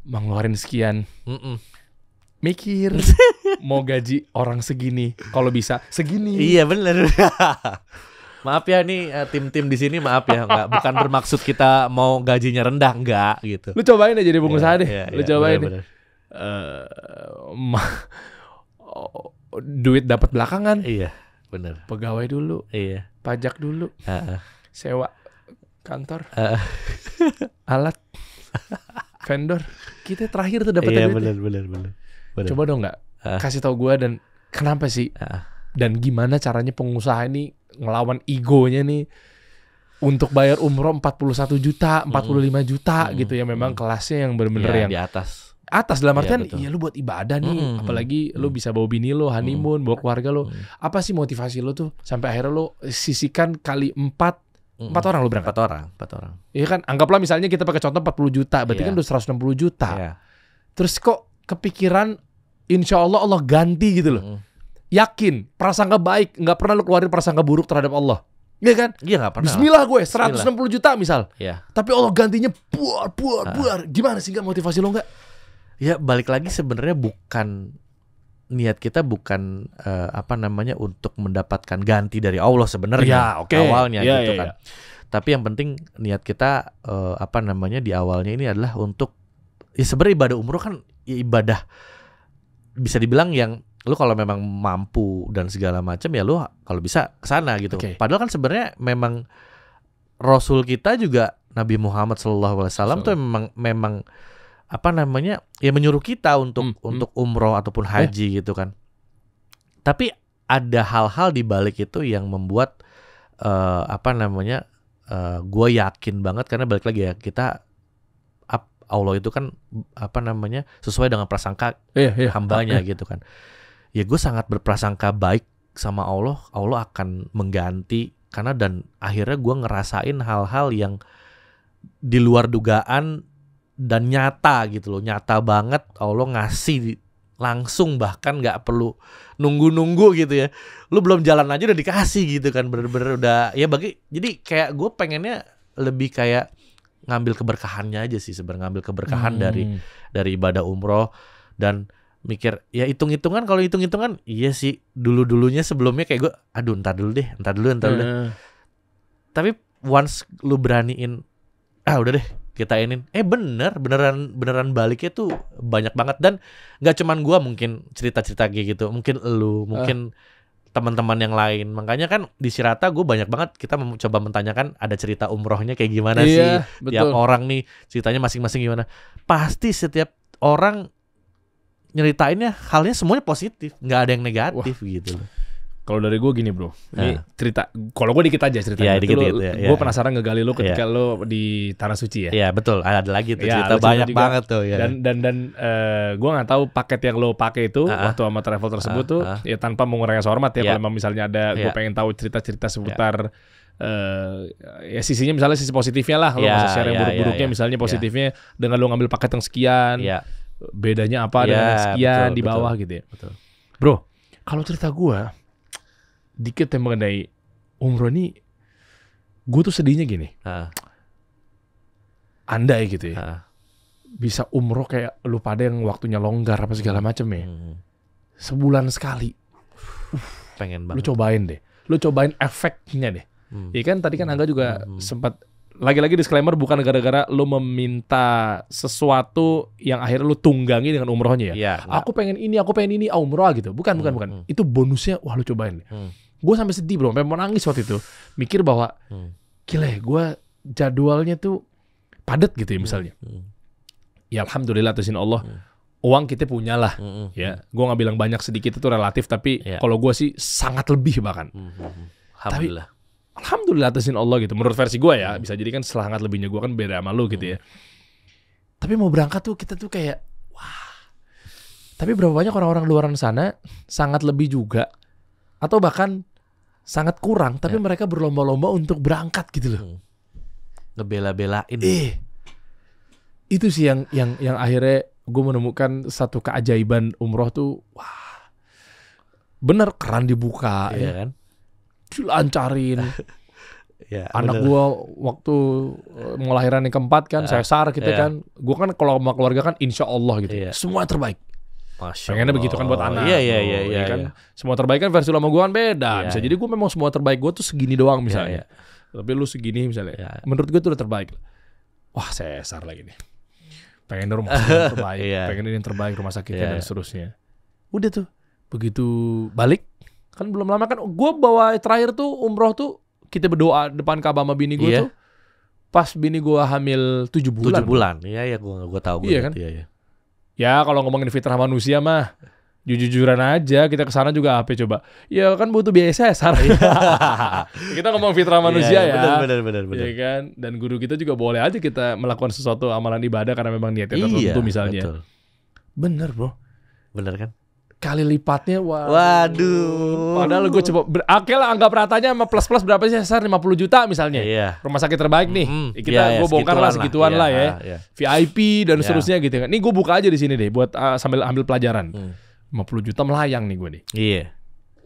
Mengeluarin sekian. Mm -mm. Mikir mau gaji orang segini kalau bisa segini. Iya bener. maaf ya nih eh, tim-tim di sini maaf ya nggak bukan bermaksud kita mau gajinya rendah nggak gitu. Lu cobain aja jadi pengusaha yeah, deh. Yeah, iya, iya, Lu yeah, cobain. Bener, bener. Uh, duit dapat belakangan. Iya, bener Pegawai dulu. Iya pajak dulu uh, sewa kantor uh, alat vendor kita terakhir tuh dapat iya, bener, bener, bener, coba dong nggak uh, kasih tau gue dan kenapa sih uh, dan gimana caranya pengusaha ini ngelawan egonya nih untuk bayar umroh 41 juta, 45 juta hmm. gitu ya memang hmm. kelasnya yang bener-bener ya, yang di atas atas dalam iya, artian iya, ya lu buat ibadah nih mm -hmm. apalagi mm -hmm. lu bisa bawa bini lu honeymoon mm -hmm. bawa keluarga lu mm -hmm. apa sih motivasi lu tuh sampai akhirnya lu sisikan kali empat mm-hmm. empat orang lu berangkat empat orang empat orang iya kan anggaplah misalnya kita pakai contoh 40 juta berarti yeah. kan iya. udah seratus enam puluh juta yeah. terus kok kepikiran insya Allah Allah ganti gitu loh mm -hmm. yakin prasangka baik nggak pernah lu keluarin prasangka buruk terhadap Allah Iya kan? Iya gak pernah. Bismillah gue 160 Bismillah. juta misal. Iya. Tapi Allah gantinya buar buar buar. Ah. Gimana sih gak motivasi lo gak? ya balik lagi sebenarnya bukan niat kita bukan uh, apa namanya untuk mendapatkan ganti dari Allah sebenarnya ya, okay. awalnya ya, gitu ya, kan. Ya. Tapi yang penting niat kita uh, apa namanya di awalnya ini adalah untuk ya sebenarnya ibadah umroh kan ya ibadah bisa dibilang yang lu kalau memang mampu dan segala macam ya lu kalau bisa ke sana gitu. Okay. Padahal kan sebenarnya memang rasul kita juga Nabi Muhammad SAW so. tuh memang memang apa namanya ya menyuruh kita untuk hmm, hmm. untuk umroh ataupun eh. haji eh. gitu kan tapi ada hal-hal di balik itu yang membuat uh, apa namanya uh, eh, gue yakin banget karena balik lagi ya kita ap, Allah itu kan apa namanya sesuai dengan prasangka eh, eh, hambanya eh. gitu kan ya gue sangat berprasangka baik sama Allah Allah akan mengganti karena dan akhirnya gue ngerasain hal-hal yang di luar dugaan dan nyata gitu loh nyata banget Allah ngasih langsung bahkan nggak perlu nunggu-nunggu gitu ya lu belum jalan aja udah dikasih gitu kan bener-bener udah ya bagi jadi kayak gue pengennya lebih kayak ngambil keberkahannya aja sih sebenarnya ngambil keberkahan hmm. dari dari ibadah umroh dan mikir ya hitung-hitungan kalau hitung-hitungan iya sih dulu-dulunya sebelumnya kayak gue aduh ntar dulu deh ntar dulu ntar dulu hmm. deh. tapi once lu beraniin ah udah deh kita ini eh bener beneran beneran baliknya tuh banyak banget dan nggak cuman gua mungkin cerita-cerita kayak gitu mungkin lu ah. mungkin uh. teman-teman yang lain makanya kan di Sirata gue banyak banget kita coba mentanyakan ada cerita umrohnya kayak gimana iya, sih tiap orang nih ceritanya masing-masing gimana pasti setiap orang nyeritainnya halnya semuanya positif nggak ada yang negatif Wah. gitu loh kalau dari gue gini bro, ini ah. cerita. Kalau gue dikit aja ceritanya. Ya, ya, Gue penasaran ngegali lo ketika ya. lo di tanah suci ya. Iya betul. Ada lagi tuh iya, cerita cerita banyak juga. banget tuh. Ya. Dan dan dan uh, eh, gue nggak tahu paket yang lo pakai itu uh ah, -huh. Ah. waktu sama travel tersebut uh -huh. tuh, ya tanpa mengurangi hormat ya. ya. Kalau misalnya ada, gue yeah. pengen tahu cerita-cerita iya. seputar ya uh, ya sisinya misalnya sisi positifnya lah lo yeah, nggak share yang iya, buruk-buruknya yeah, misalnya positifnya dengan lo ngambil paket yang sekian bedanya apa dengan sekian betul, di bawah betul, gitu ya betul. bro kalau cerita gue dikit yang mengenai umroh ini, gue tuh sedihnya gini. Uh. Andai gitu ya, uh. bisa umroh kayak lu pada yang waktunya longgar apa segala macam ya, hmm, hmm. sebulan sekali. uh. Pengen banget. Lu cobain deh, lu cobain efeknya deh. Hmm. Ya kan tadi kan Angga juga hmm, hmm, hmm. sempat lagi-lagi disclaimer bukan gara-gara lu meminta sesuatu yang akhirnya lu tunggangi dengan umrohnya ya. ya aku pengen ini, aku pengen ini, ah, umroh ah, gitu. Bukan, hmm, bukan, bukan. Hmm. Itu bonusnya, wah lu cobain. Hmm gue sampai sedih bro sampai mau nangis waktu itu mikir bahwa hmm. gila ya gue jadwalnya tuh padat gitu ya hmm. misalnya hmm. ya alhamdulillah atasin Allah hmm. uang kita punya lah hmm. hmm ya hmm. gue nggak bilang banyak sedikit itu relatif tapi yeah. kalau gue sih sangat lebih bahkan hmm. alhamdulillah tapi, alhamdulillah atasin Allah gitu menurut versi gue ya bisa jadi kan selangat lebihnya gue kan beda sama lu gitu ya tapi mau berangkat tuh kita tuh kayak wah tapi berapa banyak orang-orang luaran sana sangat lebih juga atau bahkan sangat kurang, tapi ya. mereka berlomba-lomba untuk berangkat gitu loh. Hmm. Ngebela-belain. Eh, itu sih yang yang yang akhirnya gue menemukan satu keajaiban umroh tuh, wah, bener keran dibuka, ya, ya. kan? Dilancarin. ya, anak gue waktu eh, mau lahiran yang keempat kan, saya sar gitu ya. kan. Gue kan kalau sama keluarga kan insya Allah gitu, ya. semua terbaik. Masya Pengennya begitu kan buat anak. Iya iya, iya iya iya. Kan iya. semua terbaik kan versi lama gue kan beda. Iya, bisa iya. jadi gue memang semua terbaik gue tuh segini doang iya, misalnya. Iya, iya. Tapi lu segini misalnya. Iya. Menurut gue tuh udah terbaik. Wah sesar lagi nih. Pengen rumah sakit terbaik. iya. Pengen ini yang terbaik rumah sakitnya iya. dan seterusnya. Udah tuh. Begitu balik kan belum lama kan gue bawa terakhir tuh umroh tuh kita berdoa depan Ka'bah sama bini gue iya. tuh pas bini gue hamil tujuh bulan. tujuh bulan. Iya iya gue tau tahu. Iya kan? Iya iya. Ya kalau ngomongin fitrah manusia mah jujur-jujuran aja kita kesana juga apa coba ya kan butuh biaya sesar iya. kita ngomong fitrah iya, iya, manusia ya, ya. benar benar benar benar ya kan dan guru kita juga boleh aja kita melakukan sesuatu amalan ibadah karena memang niatnya tertentu iya, misalnya betul. bener bro bener kan kali lipatnya waduh. waduh. Padahal gue coba ber- ah, oke lah anggap ratanya sama plus-plus berapa sih lima 50 juta misalnya. Iya. Rumah sakit terbaik nih. Mm-hmm. Kita yeah, iya, gue yeah, bongkar lah segituan lah, yeah, lah iya, ya. Yeah. VIP dan yeah. seterusnya gitu kan. Nih gue buka aja di sini deh buat uh, sambil ambil pelajaran. Hmm. 50 juta melayang nih gue nih. Iya. Yeah.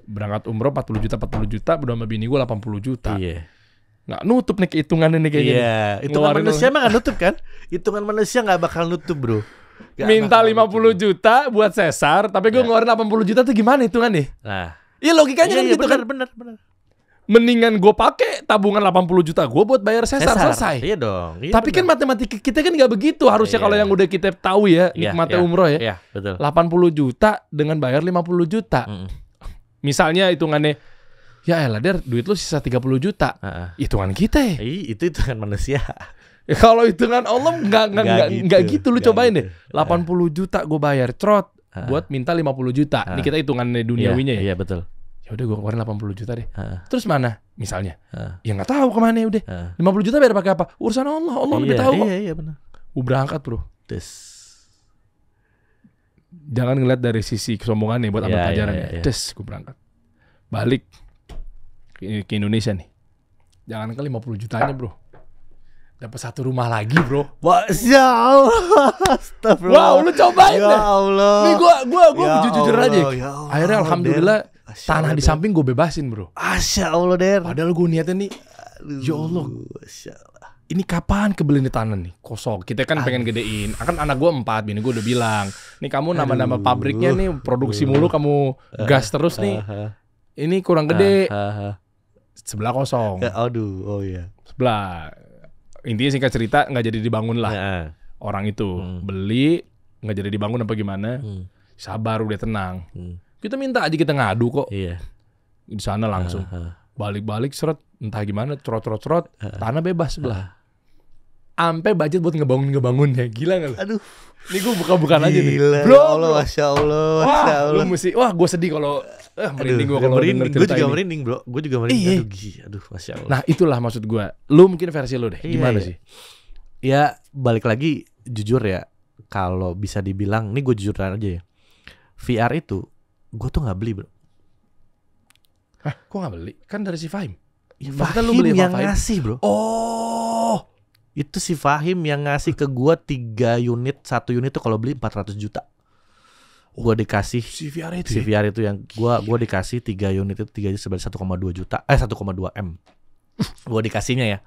Berangkat umroh 40 juta 40 juta berdua sama bini gue 80 juta. Iya. Yeah. Nggak nutup nih hitungannya nih kayak yeah. gini. Iya, hitungan manusia emang nggak nutup kan? Hitungan manusia nggak bakal nutup, Bro. Gak minta puluh gitu. juta buat sesar, tapi gue ya. ngeluarin puluh juta tuh gimana itu kan nih? Nah. Iya logikanya ya, kan ya, gitu bener, kan. Bener, bener. Mendingan gue pake tabungan 80 juta gue buat bayar sesar, sesar. selesai. Iya dong. Iya Tapi kan matematika kita kan nggak begitu harusnya iya. kalau yang udah kita tahu ya iya, nikmatnya iya. umroh ya. Iya, betul. 80 juta dengan bayar 50 juta. Mm. Misalnya hitungannya ya elah der duit lu sisa 30 juta. Uh -uh. kita ya. Iya, itu hitungan manusia. Ya, kalau hitungan Allah nggak nggak nggak gitu. Gak gitu lu gak cobain gitu. deh. 80 juta gue bayar trot ha. Ah. buat minta 50 juta. Ini ah. kita hitungan iya, duniawinya ya. Iya betul. Ya udah gue keluarin 80 juta deh. Ha. Ah. Terus mana? Misalnya. Ha. Ya nggak tahu kemana ya udah. Lima 50 juta bayar pakai apa? Urusan Allah. Allah lebih iya, tahu. Iya iya benar. Gue berangkat, Bro. tes. Jangan ngeliat dari sisi kesombongan nih buat ambil ambil iya, pelajaran. ya. Ya, ya, gue berangkat. Balik ke Indonesia nih. Jangan ke 50 jutanya, Bro dapat satu rumah lagi bro. Wah, ya Allah, Wow, lu cobain ya deh. Allah. Nih gue, gue gua ya jujur Allah, aja. Ya Allah, Akhirnya alhamdulillah Asya tanah Allah, di samping gue bebasin bro. Asya Allah der. Padahal gue niatnya nih, Aduh, ya Allah. Asya Allah. Ini kapan kebeli nih tanah nih? Kosong. Kita kan Aduh. pengen gedein. Akan anak gue empat, bini gue udah bilang. Nih kamu nama-nama pabriknya nih, produksi mulu kamu gas terus nih. Ini kurang gede. Sebelah kosong. Ya, aduh, oh iya. Sebelah intinya singkat cerita nggak jadi dibangun lah ya. orang itu hmm. beli nggak jadi dibangun apa gimana hmm. sabar udah tenang hmm. kita minta aja kita ngadu kok iya. di sana langsung balik-balik seret entah gimana cerot-cerot-cerot tanah bebas sebelah ampe budget buat ngebangun ngebangunnya gila nggak lu? Aduh, ini gue buka-bukaan aja nih. bro, ya Allah, masya Allah, masya Allah. Wah, lu mesti, wah, gue sedih kalau Eh, merinding gue kalau merinding. Gue juga ini. merinding, bro. Gue juga merinding. Iya. Aduh, gih. Aduh, masya Allah. Nah, itulah maksud gue. Lu mungkin versi lu deh. Iyi, Gimana iyi. sih? Ya, balik lagi, jujur ya. Kalau bisa dibilang, ini gue jujur aja ya. VR itu, gue tuh nggak beli, bro. Hah, kok nggak beli? Kan dari si Fahim. Ya, Fahim lu beli yang Fahim. ngasih, bro. Oh, itu si Fahim yang ngasih ke gue tiga unit, satu unit tuh kalau beli 400 juta gua dikasih CVR itu, CVR ya? itu yang gua gue gua dikasih 3 unit itu tiga sebanyak 1,2 juta eh 1,2 m gua dikasihnya ya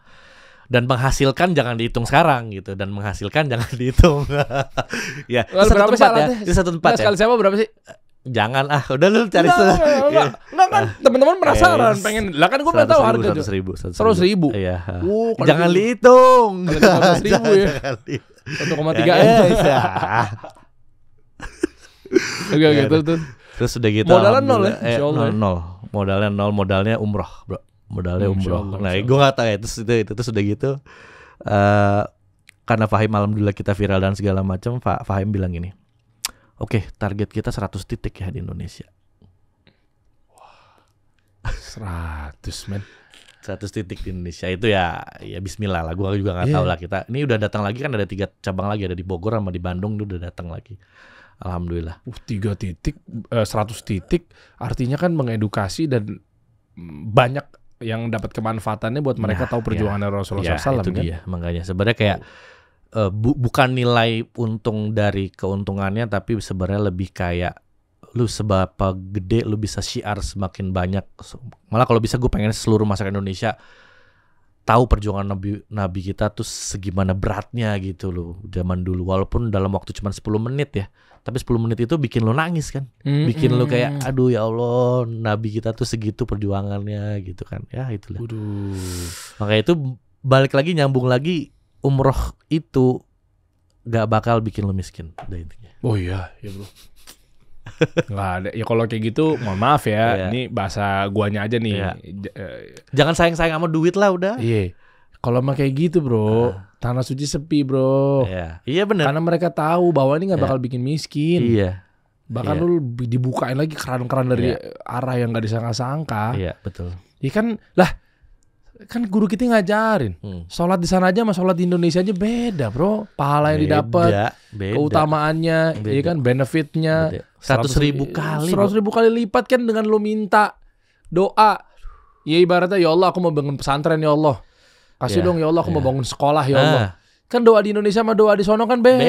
dan menghasilkan jangan dihitung sekarang gitu dan menghasilkan jangan dihitung ya Lalu satu tempat ya itu satu tempat ya sekali sewa berapa sih eh, jangan ah udah lu cari nah, enggak, enggak, kan uh, teman-teman penasaran yes. pengen lah kan gua udah tahu harga seratus ribu seratus ribu, iya. Uh, gitu. jangan dihitung iya, seratus ribu ya 1,3 ya, M. Ya, Oke oke iya, terus terus. Terus udah gitu modalnya nol ya? Eh, ya? nol, nol. Modalnya nol, modalnya umroh, Bro. Modalnya umroh. nah, gue gak tahu ya terus itu itu terus udah gitu uh, karena Fahim alhamdulillah kita viral dan segala macam, Fahim bilang gini. Oke, okay, target kita 100 titik ya di Indonesia. Wah. 100 men. 100 titik di Indonesia itu ya ya bismillah lah gua juga nggak yeah. tahu lah kita ini udah datang lagi kan ada tiga cabang lagi ada di Bogor sama di Bandung udah datang lagi Alhamdulillah. Uh, tiga titik, eh, seratus titik, artinya kan mengedukasi dan banyak yang dapat kemanfaatannya buat mereka nah, ya, tahu perjuangan ya, Rasulullah ya, SAW. Itu kan? dia, makanya sebenarnya kayak uh, bu, bukan nilai untung dari keuntungannya, tapi sebenarnya lebih kayak lu seberapa gede lu bisa syiar semakin banyak. Malah kalau bisa gue pengen seluruh masyarakat Indonesia tahu perjuangan nabi nabi kita tuh segimana beratnya gitu loh zaman dulu walaupun dalam waktu cuma 10 menit ya tapi 10 menit itu bikin lo nangis kan hmm, bikin hmm. lo kayak aduh ya Allah nabi kita tuh segitu perjuangannya gitu kan ya itulah Waduh. makanya itu balik lagi nyambung lagi umroh itu gak bakal bikin lo miskin dari intinya oh iya ya bro Nggak ada. Ya kalau kayak gitu, mohon maaf ya. Yeah. Ini bahasa guanya aja nih. Yeah. Iya. Jangan sayang-sayang sama duit lah udah. Iya. Yeah. Kalau mah kayak gitu, Bro. Uh tanah suci sepi bro. Iya, iya benar. Karena mereka tahu bahwa ini nggak iya. bakal iya. bikin miskin. Iya. Bahkan iya. lu dibukain lagi keran-keran dari iya. arah yang nggak disangka-sangka. Iya betul. Iya kan lah kan guru kita ngajarin hmm. sholat di sana aja sama sholat di Indonesia aja beda bro pahala yang didapat keutamaannya beda. iya kan benefitnya seratus ribu kali seratus ribu kali lipat kan dengan lu minta doa Iya ibaratnya ya Allah aku mau bangun pesantren ya Allah Kasih yeah. dong ya Allah aku yeah. mau ya. bangun sekolah ya Allah. Ah. Kan doa di Indonesia sama doa di sono kan beda.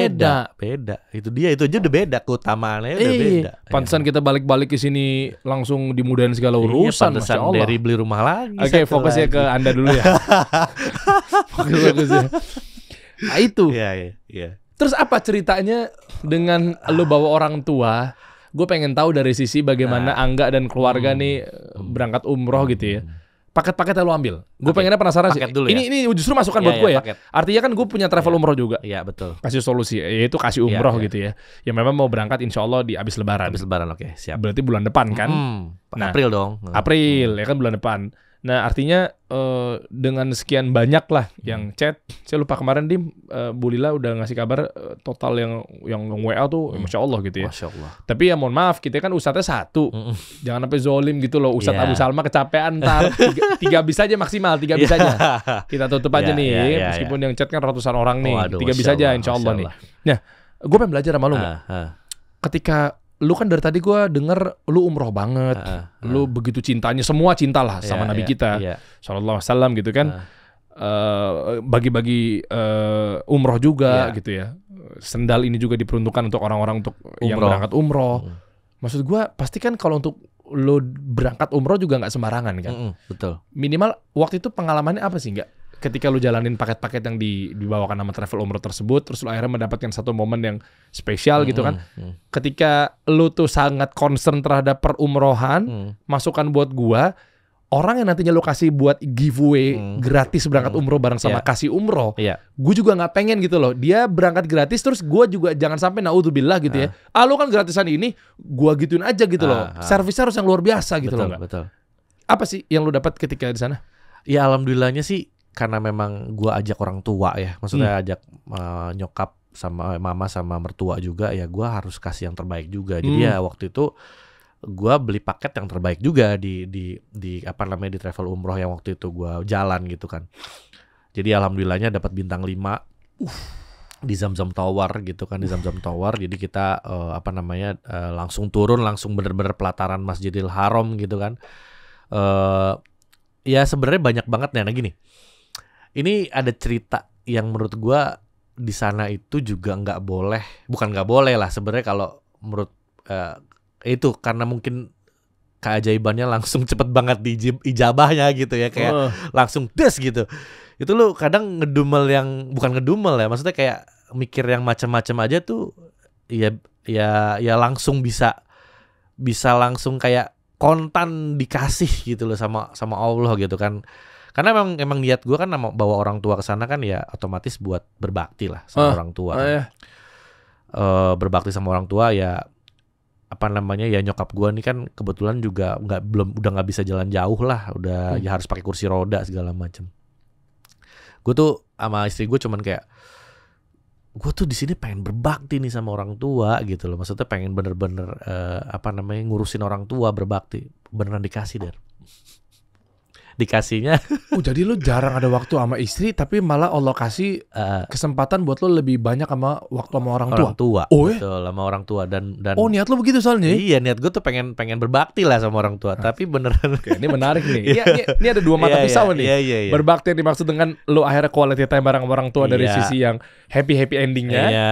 Beda, beda. Itu dia itu aja udah beda keutamaannya udah Iyi. beda. Pantesan ya. kita balik-balik ke sini langsung dimudahin segala iya, urusan Iyi, pantesan dari beli rumah lagi. Oke, okay, fokusnya ya ke Anda dulu ya. fokus ya. Nah, itu. Iya, iya, iya. Terus apa ceritanya dengan lu bawa orang tua? Gue pengen tahu dari sisi bagaimana nah. Angga dan keluarga hmm. nih berangkat umroh gitu ya. Hmm paket-paket yang lu ambil. Gue okay. pengennya penasaran paket sih. Dulu ini ya. ini justru masukan yeah, buat iya, gue yeah, ya. Artinya kan gue punya travel yeah. umroh juga. Iya yeah, betul. Kasih solusi ya, itu kasih iya, umroh yeah, gitu ya. Ya memang mau berangkat insya Allah di abis lebaran. Abis lebaran oke okay. siap. Berarti bulan depan kan. Hmm, nah, April dong. April hmm. ya kan bulan depan. Nah, artinya uh, dengan sekian banyak lah hmm. yang chat, saya lupa kemarin Dim uh, Bu Lila udah ngasih kabar uh, total yang yang WA tuh ya hmm. Masya Allah gitu ya. Masya Allah. Tapi ya mohon maaf, kita kan usatnya satu. Hmm. Jangan sampai zolim gitu loh. Usat yeah. Abu Salma kecapean ntar. tiga, tiga bis aja maksimal, tiga bisa iya. aja. Kita tutup aja yeah, nih. Yeah, yeah, meskipun yeah. yang chat kan ratusan orang nih. Oh, aduh, tiga bisa aja insya Allah, Allah nih. Nah, gue pengen belajar sama lu uh, uh. Ketika lu kan dari tadi gue denger lu umroh banget, uh, uh, lu begitu cintanya semua cinta lah sama yeah, Nabi yeah, kita, yeah. Shallallahu Alaihi Wasallam gitu kan, eh, bagi-bagi uh, eh, bagi uh, umroh juga yeah. gitu ya, sendal ini juga diperuntukkan untuk orang-orang untuk umroh. yang berangkat umroh. Mm. Maksud gue pasti kan kalau untuk lu berangkat umroh juga nggak sembarangan kan, mm -mm, betul. Minimal waktu itu pengalamannya apa sih nggak? ketika lu jalanin paket-paket yang di, dibawakan nama travel umroh tersebut terus lu akhirnya mendapatkan satu momen yang spesial hmm, gitu kan hmm, hmm. ketika lu tuh sangat concern terhadap perumrohan hmm. masukan buat gua orang yang nantinya lu kasih buat giveaway hmm. gratis berangkat hmm. umroh bareng sama yeah. kasih umroh yeah. gua juga nggak pengen gitu loh dia berangkat gratis terus gua juga jangan sampai naudzubillah gitu uh. ya ah. ah lu kan gratisan ini gua gituin aja gitu loh ah, ah. servis harus yang luar biasa gitu betul, loh betul. apa sih yang lu dapat ketika di sana ya alhamdulillahnya sih karena memang gue ajak orang tua ya, maksudnya hmm. ajak uh, nyokap sama eh, mama sama mertua juga ya gue harus kasih yang terbaik juga. Jadi hmm. ya waktu itu gue beli paket yang terbaik juga di di di apa namanya di travel umroh yang waktu itu gue jalan gitu kan jadi alhamdulillahnya dapat bintang 5 uh, di Zam Tower gitu kan di uh. Zam Zam Tower jadi kita uh, apa namanya uh, langsung turun langsung bener-bener pelataran Masjidil Haram gitu kan uh, ya sebenarnya banyak banget nih nah gini ini ada cerita yang menurut gue di sana itu juga nggak boleh bukan nggak boleh lah sebenarnya kalau menurut uh, itu karena mungkin keajaibannya langsung cepet banget di diijabahnya gitu ya kayak oh. langsung des gitu itu lu kadang ngedumel yang bukan ngedumel ya maksudnya kayak mikir yang macam-macam aja tuh ya ya ya langsung bisa bisa langsung kayak kontan dikasih gitu loh sama sama Allah gitu kan karena memang emang niat gue kan bawa orang tua ke sana kan ya otomatis buat berbakti lah sama uh, orang tua. uh, kan. uh, berbakti sama orang tua ya apa namanya ya nyokap gue nih kan kebetulan juga nggak belum udah nggak bisa jalan jauh lah udah hmm. ya harus pakai kursi roda segala macem gue tuh sama istri gue cuman kayak gue tuh di sini pengen berbakti nih sama orang tua gitu loh maksudnya pengen bener-bener uh, apa namanya ngurusin orang tua berbakti beneran dikasih der dikasihnya. Oh jadi lu jarang ada waktu sama istri tapi malah Allah kasih eh. kesempatan buat lu lebih banyak sama waktu sama orang, tua. Orang tua. Oh, ya? betul, sama orang tua dan dan Oh, niat lu begitu soalnya. Iya, niat gue tuh pengen pengen berbakti lah sama orang tua, ah. tapi beneran Oke, ini menarik nih. Iya, iya, ini, ada dua mata iya, pisau iya, nih. Iya, iya, iya. Berbakti yang dimaksud dengan lu akhirnya quality time bareng orang tua dari sisi yang happy-happy endingnya. Iya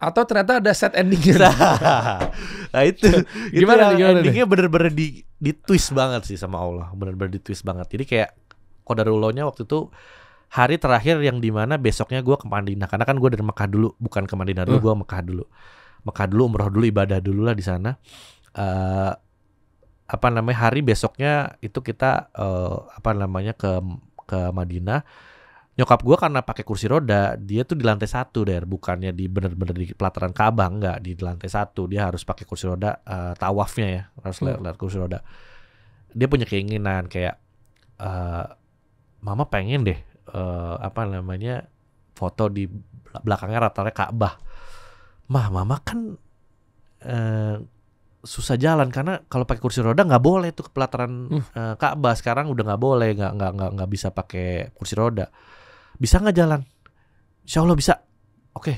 atau ternyata ada set endingnya nah, nah itu gimana, itu gimana endingnya bener-bener di di twist banget sih sama Allah bener-bener di twist banget jadi kayak kodarulonya waktu itu hari terakhir yang dimana besoknya gue ke Madinah nah, karena kan gue dari Mekah dulu bukan ke Madinah dulu uh. Hmm. gue Mekah dulu Mekah dulu umroh dulu ibadah dulu lah di sana uh, apa namanya hari besoknya itu kita uh, apa namanya ke ke Madinah nyokap gue karena pakai kursi roda dia tuh di lantai satu deh bukannya di bener-bener di pelataran Ka'bah nggak di lantai satu dia harus pakai kursi roda uh, tawafnya ya harus hmm. lewat kursi roda dia punya keinginan kayak uh, mama pengen deh uh, apa namanya foto di belakangnya rata-rata Ka'bah mah mama kan uh, susah jalan karena kalau pakai kursi roda nggak boleh tuh ke pelataran hmm. uh, Ka'bah sekarang udah nggak boleh nggak nggak nggak nggak bisa pakai kursi roda bisa nggak jalan Insya Allah bisa oke okay.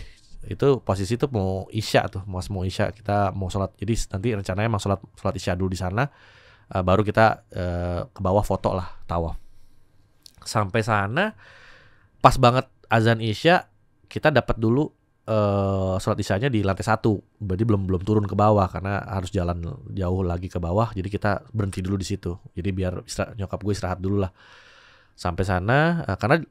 itu posisi itu mau isya tuh mas mau isya kita mau sholat jadi nanti rencananya emang sholat sholat isya dulu di sana uh, baru kita uh, ke bawah foto lah tawaf sampai sana pas banget azan isya kita dapat dulu uh, sholat isyanya di lantai satu berarti belum belum turun ke bawah karena harus jalan jauh lagi ke bawah jadi kita berhenti dulu di situ jadi biar istirahat, nyokap gue istirahat dulu lah sampai sana karena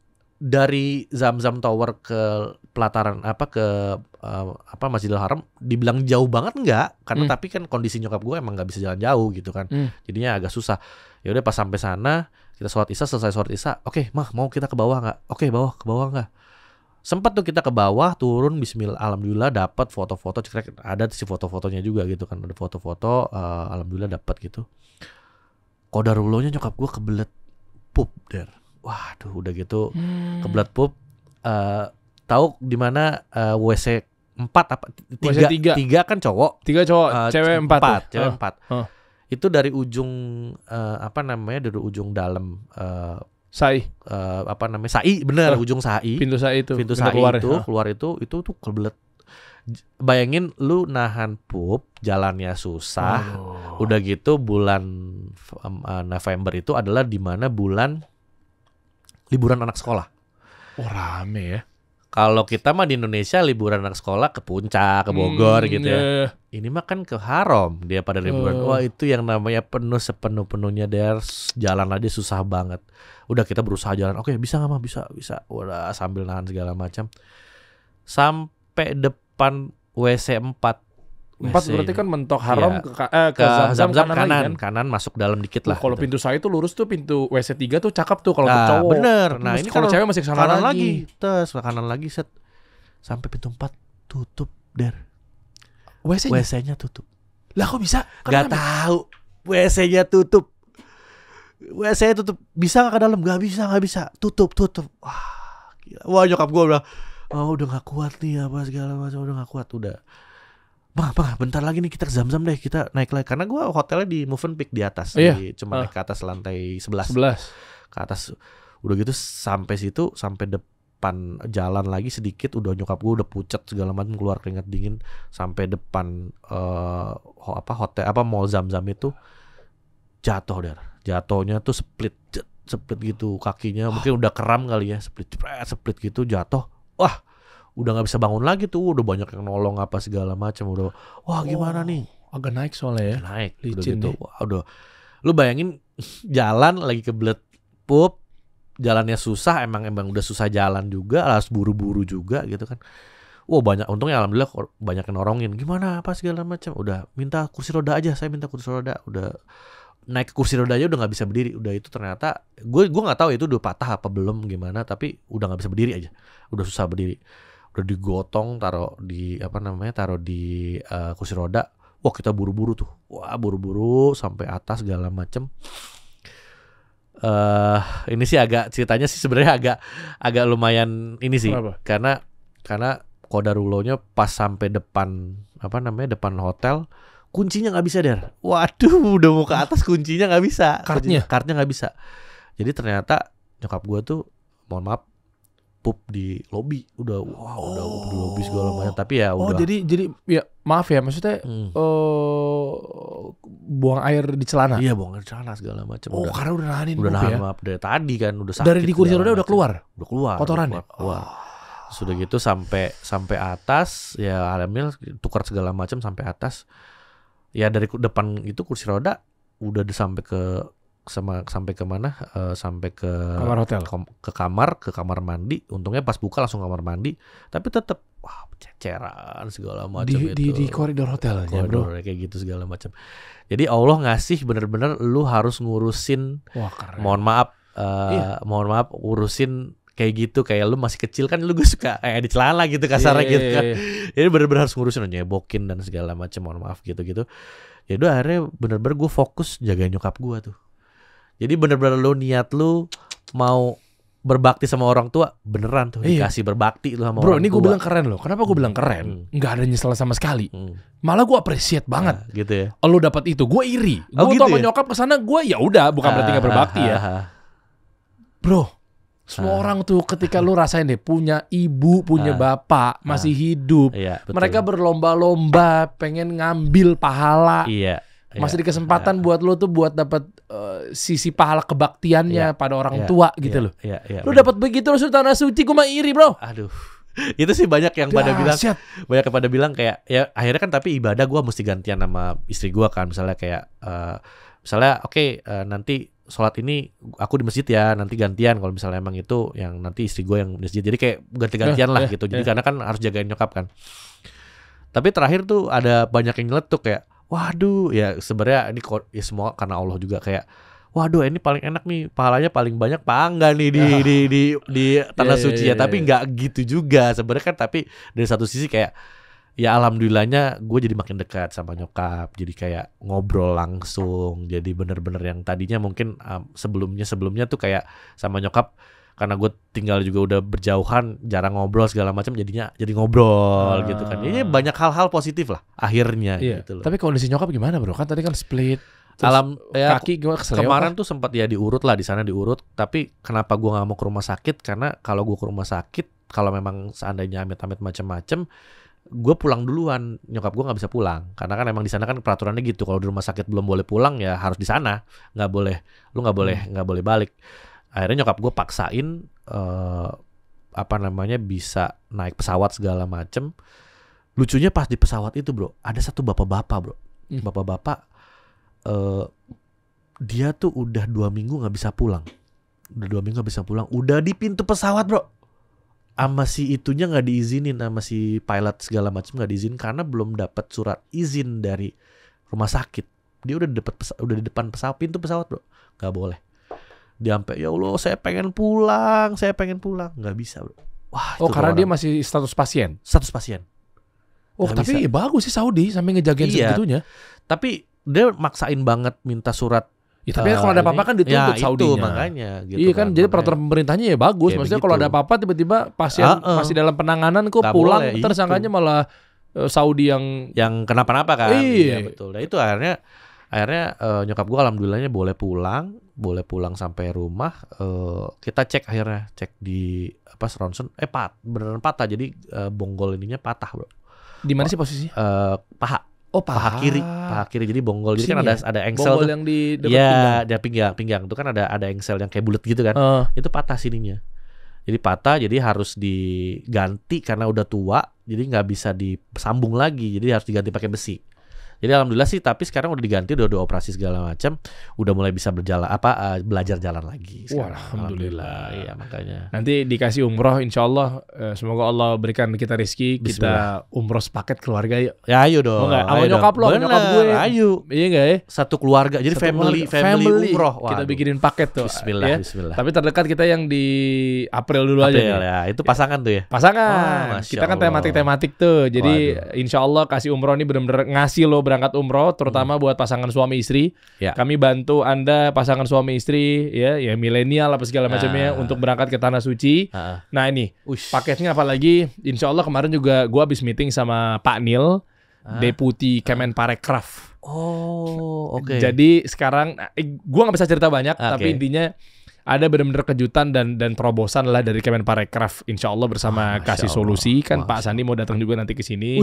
dari Zamzam Tower ke pelataran apa ke uh, apa Masjidil Haram dibilang jauh banget enggak karena mm. tapi kan kondisi nyokap gue emang nggak bisa jalan jauh gitu kan mm. jadinya agak susah ya udah pas sampai sana kita sholat isya selesai sholat isya oke okay, mah mau kita ke bawah nggak oke okay, bawah ke bawah nggak sempat tuh kita ke bawah turun Bismillah alhamdulillah dapat foto-foto cekrek ada si foto-fotonya juga gitu kan ada foto-foto uh, alhamdulillah dapat gitu kodarulonya nyokap gue kebelet pup der waduh udah gitu hmm. kebelat pup uh, tahu di mana uh, eh, WC empat apa tiga, tiga tiga kan cowok tiga cowok uh, cewek empat 4 cewek uh. empat uh. itu dari ujung uh, apa namanya dari ujung dalam uh, sai uh, apa namanya sai benar uh. ujung sai pintu sai itu pintu, sai keluar itu ya. keluar itu itu tuh kebelet bayangin lu nahan pup jalannya susah oh. udah gitu bulan um, uh, November itu adalah dimana bulan liburan anak sekolah. Oh rame ya. Kalau kita mah di Indonesia liburan anak sekolah ke puncak, ke Bogor hmm, gitu ya. Yeah. Iya, iya. Ini mah kan ke haram dia pada liburan. Uh. Wah itu yang namanya penuh sepenuh penuhnya der jalan aja susah banget. Udah kita berusaha jalan. Oke bisa nggak mah bisa bisa. Udah sambil nahan segala macam. Sampai depan WC 4 Empat Masih. berarti kan mentok haram ya. ke, eh, ke, ke zam-zam, zam-zam kanan, kanan, kan? kanan masuk dalam dikit lah. Uh, kalau gitu. pintu saya itu lurus tuh pintu WC 3 tuh cakep tuh kalau nah, cowok. Bener. Nah, Terus ini kalau cewek masih ke kanan, kanan lagi. lagi. Terus kanan lagi set sampai pintu empat tutup der. WC-nya? WC-nya tutup. Lah kok bisa? Kan gak tahu. WC-nya tutup. WC-nya tutup. Bisa gak ke dalam? Gak bisa, gak bisa. Tutup, tutup. Wah, gila. Wah, nyokap gue bilang, oh udah gak kuat nih apa segala macam udah gak kuat udah Bang, bang, bentar lagi nih kita zam-zam deh, kita naik lagi. Karena gue hotelnya di Peak di atas, oh, iya. di, cuma uh. naik ke atas lantai 11. 11. Ke atas. Udah gitu sampai situ, sampai depan jalan lagi sedikit, udah nyokap gue udah pucat segala macam keluar keringat dingin. Sampai depan uh, apa hotel apa mall zam-zam itu jatuh der. Jatuhnya tuh split, split gitu kakinya. Mungkin udah kram kali ya, split, split gitu jatuh. Wah, udah nggak bisa bangun lagi tuh udah banyak yang nolong apa segala macam udah wah gimana oh, nih agak naik soalnya ya naik licin udah gitu wah, udah lu bayangin jalan lagi kebelet pup jalannya susah emang emang udah susah jalan juga harus buru-buru juga gitu kan wah banyak untungnya alhamdulillah banyak yang nolongin gimana apa segala macam udah minta kursi roda aja saya minta kursi roda udah naik ke kursi roda aja udah nggak bisa berdiri udah itu ternyata gue gue nggak tahu itu udah patah apa belum gimana tapi udah nggak bisa berdiri aja udah susah berdiri udah digotong taruh di apa namanya taruh di uh, kursi roda wah kita buru-buru tuh wah buru-buru sampai atas segala macem uh, ini sih agak ceritanya sih sebenarnya agak agak lumayan ini sih Kenapa? karena karena rulonya pas sampai depan apa namanya depan hotel kuncinya nggak bisa der waduh udah mau ke atas kuncinya nggak bisa kartunya kartunya nggak bisa jadi ternyata nyokap gue tuh mohon maaf pup di lobby udah wow. udah pup di lobby segala oh. macam tapi ya oh, udah oh jadi jadi ya maaf ya maksudnya hmm. uh, buang air di celana iya buang air di celana segala macam oh udah, karena udah nahanin udah nahan ya? maaf dari tadi kan udah sakit dari di kursi roda udah keluar udah keluar kotoran ya? udah keluar, keluar. Oh. sudah gitu sampai sampai atas ya alhamdulillah tukar segala macam sampai atas ya dari depan itu kursi roda udah sampai ke sama sampai ke mana? Uh, sampai ke kamar hotel. Ke, ke kamar, ke kamar mandi. Untungnya pas buka langsung kamar mandi, tapi tetap wah ceceran segala macam di, itu. Di, di koridor hotelnya Bro. kayak gitu segala macam. Jadi Allah ngasih bener-bener lu harus ngurusin wah, keren. mohon maaf uh, iya. mohon maaf urusin kayak gitu kayak lu masih kecil kan lu gue suka eh di celana gitu kasar yeah, iya, gitu kan. Yeah, yeah. Jadi bener-bener harus ngurusin nyebokin dan segala macam mohon maaf gitu-gitu. Jadi akhirnya bener-bener gue fokus jaga nyokap gue tuh. Jadi bener-bener lu niat lu mau berbakti sama orang tua beneran tuh iya. dikasih berbakti lu sama Bro, orang ini gue bilang keren loh. Kenapa gue bilang keren? Gak hmm. ada nyesel sama sekali. Hmm. Malah gue appreciate nah, banget. Nah, gitu ya. Lo dapat itu, gue iri. Oh, gue gitu tau ya? nyokap ke sana, gue ya udah bukan berarti gak berbakti ya. Bro, semua ah. orang tuh ketika lu rasain deh punya ibu, punya ah. bapak masih ah. hidup. Iya, Mereka berlomba-lomba pengen ngambil pahala. Iya. Iya. Masih di kesempatan yeah. buat lo tuh buat dapat uh, eh, sisi pahala kebaktiannya yeah. pada orang yeah. tua gitu yeah. loh. Yeah. Yeah. Lo dapat begitu lo suruh tanah suci gue mah iri, Bro. Aduh. itu sih banyak yang pada bilang banyak yang pada bilang kayak ya akhirnya kan tapi ibadah gue mesti gantian sama istri gue kan misalnya kayak uh, misalnya oke okay, uh, eh, nanti sholat ini aku di masjid ya nanti gantian kalau misalnya emang itu yang nanti istri gue yang masjid jadi kayak ganti-gantian eh, lah eh, gitu jadi eh. karena kan harus jagain nyokap kan tapi terakhir tuh ada banyak yang nyeletuk kayak waduh ya sebenarnya ini ya semua karena Allah juga kayak waduh ini paling enak nih pahalanya paling banyak pangga nih di di di di tanah yeah, suci iya, ya yeah, tapi iya. nggak gitu juga sebenarnya kan tapi dari satu sisi kayak ya alhamdulillahnya gue jadi makin dekat sama nyokap jadi kayak ngobrol langsung jadi bener-bener yang tadinya mungkin um, ah, sebelumnya sebelumnya tuh kayak sama nyokap karena gue tinggal juga udah berjauhan jarang ngobrol segala macam jadinya jadi ngobrol ah. gitu kan ini banyak hal-hal positif lah akhirnya iya. gitu loh tapi kondisi nyokap gimana bro kan tadi kan split alam ya, kaki gimana kemarin apa? tuh sempat ya diurut lah di sana diurut tapi kenapa gue nggak mau ke rumah sakit karena kalau gue ke rumah sakit kalau memang seandainya amit-amit macam-macam gue pulang duluan nyokap gue nggak bisa pulang karena kan emang di sana kan peraturannya gitu kalau di rumah sakit belum boleh pulang ya harus di sana nggak boleh lu nggak boleh nggak boleh balik akhirnya nyokap gue paksain uh, apa namanya bisa naik pesawat segala macem lucunya pas di pesawat itu bro ada satu bapak-bapak bro hmm. bapak-bapak uh, dia tuh udah dua minggu nggak bisa pulang udah dua minggu nggak bisa pulang udah di pintu pesawat bro sama si itunya nggak diizinin sama si pilot segala macam nggak diizin karena belum dapat surat izin dari rumah sakit dia udah dapat udah di depan pesawat pintu pesawat bro nggak boleh dia ya Allah saya pengen pulang saya pengen pulang nggak bisa bro wah oh karena dia masih status pasien status pasien oh gak tapi Ya bagus sih Saudi sampai ngejagain iya, segitunya tapi dia maksain banget minta surat Ya, tapi uh, kalau eh, ada apa-apa kan dituntut ya, Saudi makanya gitu Iya kan, kan jadi peraturan pemerintahnya ya bagus. Ya, Maksudnya begitu. kalau ada apa-apa tiba-tiba pasien uh, uh. masih dalam penanganan kok Gak pulang boleh, tersangkanya malah eh, Saudi yang yang kenapa-napa kan. Iya, iya betul. Nah itu akhirnya akhirnya uh, nyokap gue alhamdulillahnya boleh pulang boleh pulang sampai rumah uh, kita cek akhirnya cek di apa Ronson eh pat beneran patah jadi uh, bonggol ininya patah bro di mana sih posisi uh, paha Oh paha. paha kiri, paha kiri jadi bonggol. Jadi kan ada ya? ada engsel bonggol tuh. yang di dekat ya, pinggang. pinggang, pinggang. Itu kan ada ada engsel yang kayak bulat gitu kan. Uh. Itu patah sininya. Jadi patah jadi harus diganti karena udah tua, jadi nggak bisa disambung lagi. Jadi harus diganti pakai besi. Jadi alhamdulillah sih tapi sekarang udah diganti udah, udah operasi segala macam, udah mulai bisa berjalan apa uh, belajar jalan lagi. Sekarang. Wah, alhamdulillah. alhamdulillah. Ya makanya. Nanti dikasih umroh insyaallah uh, semoga Allah berikan kita rezeki kita umroh sepaket keluarga yuk. Ya ayo dong. Oh, Ayo dong. nyokap lo, nyokap gue. Ayo. Iya enggak ya? Satu keluarga. Jadi Satu family, family family umroh. Wah, Kita bikinin paket tuh. Bismillah, ya. bismillah. Tapi terdekat kita yang di April dulu April, aja. April ya. Itu pasangan tuh ya. Pasangan. Oh, kita kan tematik-tematik tuh. Jadi insyaallah kasih umroh ini benar-benar ngasih lo berangkat umroh, terutama hmm. buat pasangan suami istri. Ya. Kami bantu anda pasangan suami istri, ya, ya milenial apa segala ah. macamnya untuk berangkat ke tanah suci. Ah. Nah ini Ush. paketnya apalagi? Insya Allah kemarin juga gua habis meeting sama Pak Nil, ah. deputi Kemenparekraf. Oh, oke. Okay. Jadi sekarang, eh, gua nggak bisa cerita banyak, okay. Ah, tapi intinya ada benar-benar kejutan dan dan terobosan lah dari Kemenparekraf insya Allah bersama kasih Allah. solusi kan Wah, Pak Sandi mau datang juga nanti ke sini.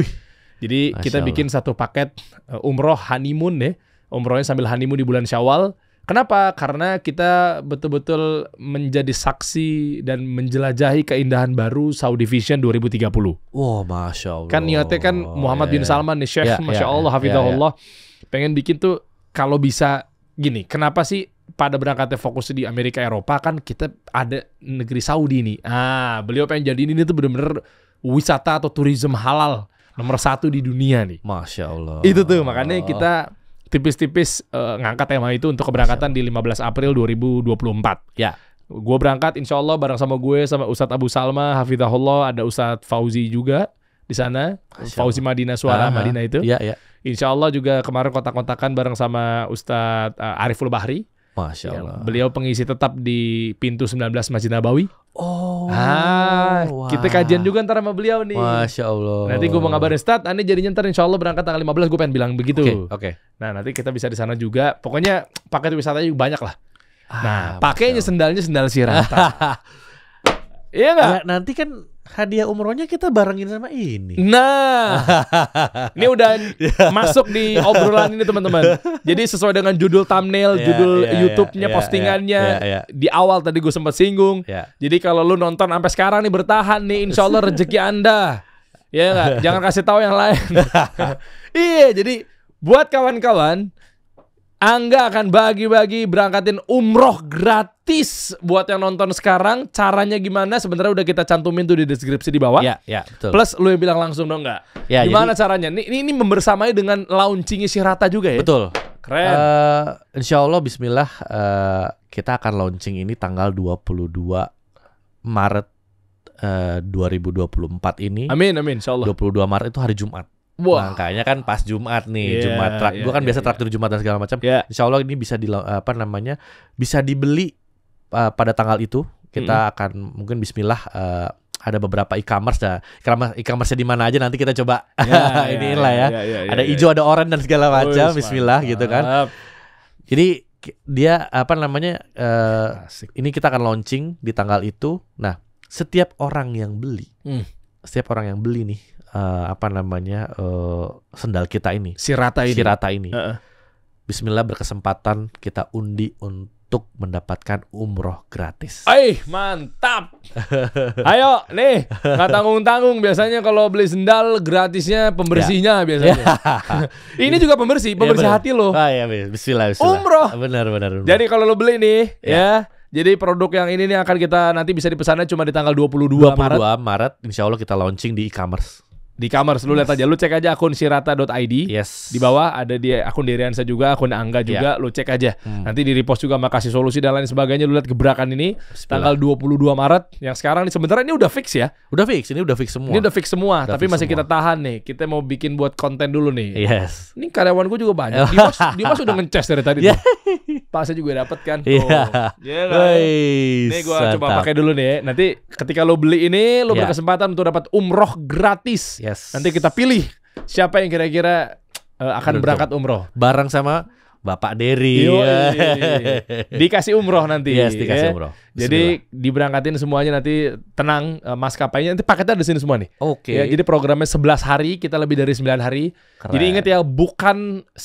Jadi Masya kita bikin satu paket eh, umroh honeymoon deh. Umrohnya sambil honeymoon di bulan Syawal. Kenapa? Karena kita betul-betul menjadi saksi dan menjelajahi keindahan baru Saudi Vision 2030. Wah, wow, masya Allah. Kan niatnya kan Muhammad bin ya. Salman nih, Syekh, ya, masya ya, Allah, hafidahullah, yeah, pengen bikin tuh kalau bisa gini. Kenapa sih pada berangkatnya fokus di Amerika Eropa kan kita ada negeri Saudi nih. Ah, beliau pengen jadi ini tuh bener-bener wisata atau turisme halal nomor satu di dunia nih. Masya Allah. Itu tuh makanya kita tipis-tipis uh, ngangkat tema itu untuk keberangkatan di 15 April 2024. Ya. Gue berangkat insya Allah bareng sama gue sama Ustadz Abu Salma, Hafidahullah, ada Ustadz Fauzi juga di sana. Fauzi Madinah Suara Aha. Ah. Madinah itu. Ya, ya. Insya Allah juga kemarin kontak-kontakan bareng sama Ustadz uh, Ariful Bahri. Masya Allah. Ya, beliau pengisi tetap di pintu 19 Masjid Nabawi. Oh. Ah, wow. kita kajian juga ntar sama beliau nih. Masya Allah. Nanti gue mau ngabarin start. Ane jadinya ntar insya Allah berangkat tanggal 15 gue pengen bilang begitu. Oke. Okay, okay. Nah nanti kita bisa di sana juga. Pokoknya paket wisatanya juga banyak lah. Nah, ah, nah, pakainya sendalnya sendal sirata. iya nggak? Ya, nanti kan hadiah umrohnya kita barengin sama ini. Nah, ini udah iya. masuk di obrolan ini teman-teman. Jadi sesuai dengan judul thumbnail, yeah, judul yeah, iya, YouTube-nya, yeah, postingannya yeah, yeah. Iya. di awal tadi gue sempat singgung. Yeah. Jadi kalau lu nonton sampai sekarang nih bertahan nih, insya Allah rezeki anda. Ya yeah, jangan kasih tahu yang lain. iya, jadi buat kawan-kawan Angga akan bagi-bagi berangkatin umroh gratis buat yang nonton sekarang. Caranya gimana? Sebenarnya udah kita cantumin tuh di deskripsi di bawah. Ya, ya, betul. Plus lu yang bilang langsung dong nggak? Ya, gimana jadi, caranya? Ini, ini, ini membersamai dengan launchingnya si Rata juga ya? Betul. Keren. Uh, insya Allah Bismillah uh, kita akan launching ini tanggal 22 Maret eh, uh, 2024 ini. Amin, amin. Insya Allah. 22 Maret itu hari Jumat. Wow. Makanya kan pas Jumat nih, yeah, Jumat trak, yeah, gue kan yeah, biasa yeah. traktir Jumat dan segala macam. Yeah. Insya Allah ini bisa di apa namanya bisa dibeli uh, pada tanggal itu. Kita mm -hmm. akan mungkin Bismillah uh, ada beberapa e-commerce dah. Ya. E-commerce e di mana aja nanti kita coba yeah, ya, ini inilah ya, lah ya. Yeah, yeah, yeah, ada hijau, hijau, yeah. ada oranye dan segala macam. Oh, Bismillah gitu kan. Jadi dia apa namanya? Uh, ini kita akan launching di tanggal itu. Nah, setiap orang yang beli, mm. setiap orang yang beli nih uh, apa namanya uh, sendal kita ini sirata ini sirata ini uh -uh. Bismillah berkesempatan kita undi untuk mendapatkan umroh gratis. Eh mantap. Ayo nih nggak tanggung tanggung biasanya kalau beli sendal gratisnya pembersihnya ya. biasanya. Ini juga pembersih iya, pembersih ya, hati loh. Ah ya Bismillah. Bismillah. Umroh. Benar benar. benar. Jadi kalau lo beli nih ya, ya jadi produk yang ini nih akan kita nanti bisa dipesannya cuma di tanggal 22, 22 Maret. 22 Maret, insya Allah kita launching di e-commerce di kamar lu lihat aja lu cek aja akun sirata.id yes. di bawah ada di akun diriansa juga akun Angga iya. juga yeah. lu cek aja hmm. nanti di repost juga makasih solusi dan lain sebagainya lu lihat gebrakan ini Bismillah. tanggal 22 Maret yang sekarang ini sebenarnya ini udah fix ya udah fix ini udah fix semua ini udah fix semua udah tapi fix masih semua. kita tahan nih kita mau bikin buat konten dulu nih yes ini karyawan gue juga banyak Dimas Dimas udah ngeces dari tadi yeah. Pak saya juga dapat kan oh. yeah. yeah, kan? ini gue coba pakai dulu nih nanti ketika lu beli ini lu yeah. berkesempatan untuk dapat umroh gratis yeah. Yes. Nanti kita pilih siapa yang kira-kira uh, akan Betul. berangkat umroh. Bareng sama Bapak Dery. dikasih umroh nanti. Yes, dikasih ya. umroh. Jadi diberangkatin semuanya nanti tenang uh, maskapainya nanti paketnya ada di sini semua nih. Oke. Okay. Ya, jadi programnya 11 hari, kita lebih dari 9 hari. Keren. Jadi ingat ya bukan 9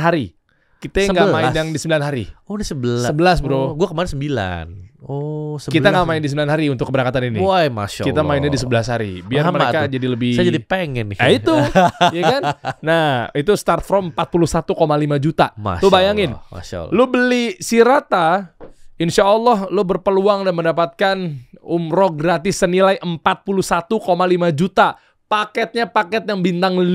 hari. Kita nggak main yang di 9 hari. Oh, udah 11. 11, Bro. Oh, gua kemarin 9. Oh, 11. Kita nggak main di 9 hari untuk keberangkatan ini. Wah, masyaallah. Kita mainnya di 11 hari biar Lama mereka tuh. jadi lebih Saya jadi pengen nih. Nah, itu. ya kan? Nah, itu start from 41,5 juta. Masya Tuh bayangin. Masyaallah. Lu beli si Rata Insya Allah lo berpeluang dan mendapatkan umroh gratis senilai 41,5 juta paketnya paket yang bintang 5.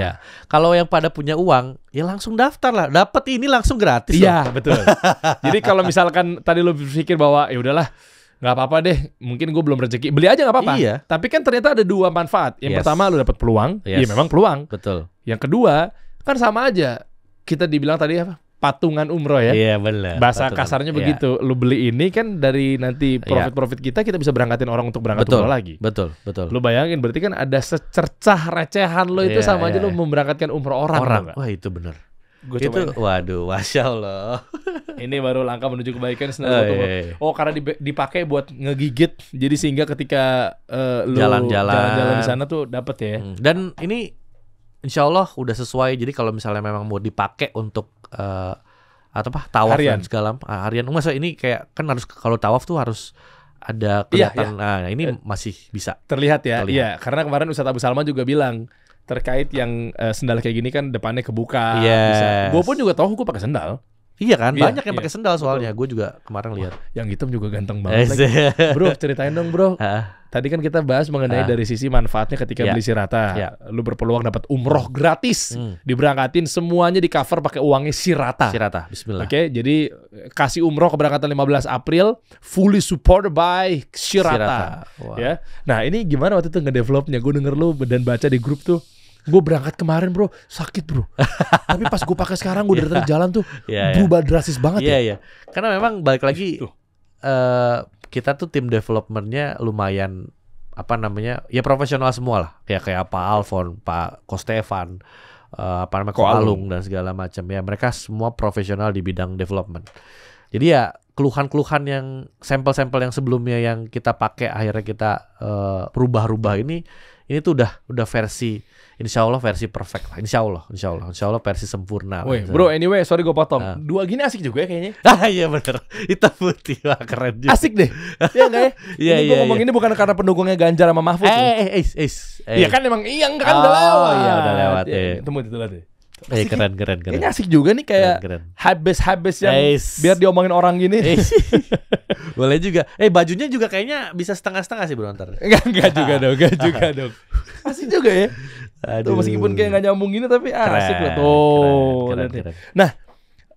Ya. Kalau yang pada punya uang, ya langsung daftar lah. Dapat ini langsung gratis. Iya, betul. Jadi kalau misalkan tadi lo berpikir bahwa ya udahlah nggak apa-apa deh, mungkin gue belum rezeki. Beli aja nggak apa-apa. Iya. Tapi kan ternyata ada dua manfaat. Yang yes. pertama lo dapat peluang, iya, yes. memang peluang. Betul. Yang kedua kan sama aja. Kita dibilang tadi apa? patungan umroh ya. Iya benar. Bahasa patungan, kasarnya begitu. Iya. begitu. Lu beli ini kan dari nanti iya. profit-profit kita kita bisa berangkatin orang untuk berangkat betul, umroh lagi. Betul, betul. Lu bayangin berarti kan ada secercah recehan lo itu iya, sama ya, aja lu memberangkatkan umroh orang. Orang. Wah, itu benar. Gua itu cobain. waduh masya allah ini baru langkah menuju kebaikan sebenarnya oh, iya, iya. oh karena dipakai buat ngegigit jadi sehingga ketika uh, lu jalan-jalan di sana tuh dapet ya hmm. dan ini Insya Allah udah sesuai. Jadi kalau misalnya memang mau dipakai untuk uh, eh, atau apa tawaf harian. dan segala uh, harian. Masa ini kayak kan harus kalau tawaf tuh harus ada iya, kelihatan. Ya, ya. Nah, ini eh, masih bisa terlihat ya. Iya, karena kemarin Ustaz Abu Salman juga bilang terkait yang uh, sendal kayak gini kan depannya kebuka. Yes. Gue pun juga tahu gue pakai sendal. Iya kan, iya, banyak yang iya. pakai sendal soalnya. Gue juga kemarin lihat. Yang hitam juga ganteng eh, banget. Bro, ceritain dong, Bro. Tadi kan kita bahas mengenai dari sisi manfaatnya ketika yeah. beli Sirata. Yeah. Lu berpeluang dapat umroh gratis. Hmm. Diberangkatin semuanya di cover pakai uangnya Sirata. Sirata, bismillah. Oke, okay, jadi eh, kasih umroh keberangkatan 15 April fully supported by Sirata. Sirata. Wow. Ya. Nah, ini gimana waktu itu ngedevelopnya? Gue denger lu dan baca di grup tuh gue berangkat kemarin bro sakit bro tapi pas gue pakai sekarang gue dari yeah. jalan tuh yeah, iya. berubah yeah. drastis banget yeah, ya yeah. karena memang balik lagi uh, kita tuh tim developmentnya lumayan apa namanya ya profesional semua lah kayak kayak Pak Alfon Pak Kostevan uh, apa namanya Koalung dan segala macam ya mereka semua profesional di bidang development jadi ya keluhan-keluhan yang sampel-sampel yang sebelumnya yang kita pakai akhirnya kita uh, rubah-rubah ini ini tuh udah udah versi Insya Allah versi perfect lah. Insya Allah, insya Allah, insya Allah versi sempurna. Woi, bro, anyway, sorry gue potong. Uh. Dua gini asik juga ya kayaknya. ah iya bener, hitam putih lah keren juga. Asik deh, Iya enggak ya? Iya iya. ngomong iya. ini bukan karena pendukungnya Ganjar sama Mahfud. Eh eh eh, eh eh eh. Iya kan emang iya kan oh, udah lewat. Iya udah lewat. Ya, Temu iya. itu deh. Eh, ya? keren, keren, keren. Ini asik juga nih kayak Keren. habis-habis yang Eish. biar diomongin orang gini. Eh. Boleh juga. Eh bajunya juga kayaknya bisa setengah-setengah sih bro ntar. Enggak, enggak juga dong, enggak juga dong. Asik juga ya. Aduh. Tuh, meskipun kayak nggak nyambung gini tapi ah, keren, asik lah tuh. Keren, keren, keren. Nah,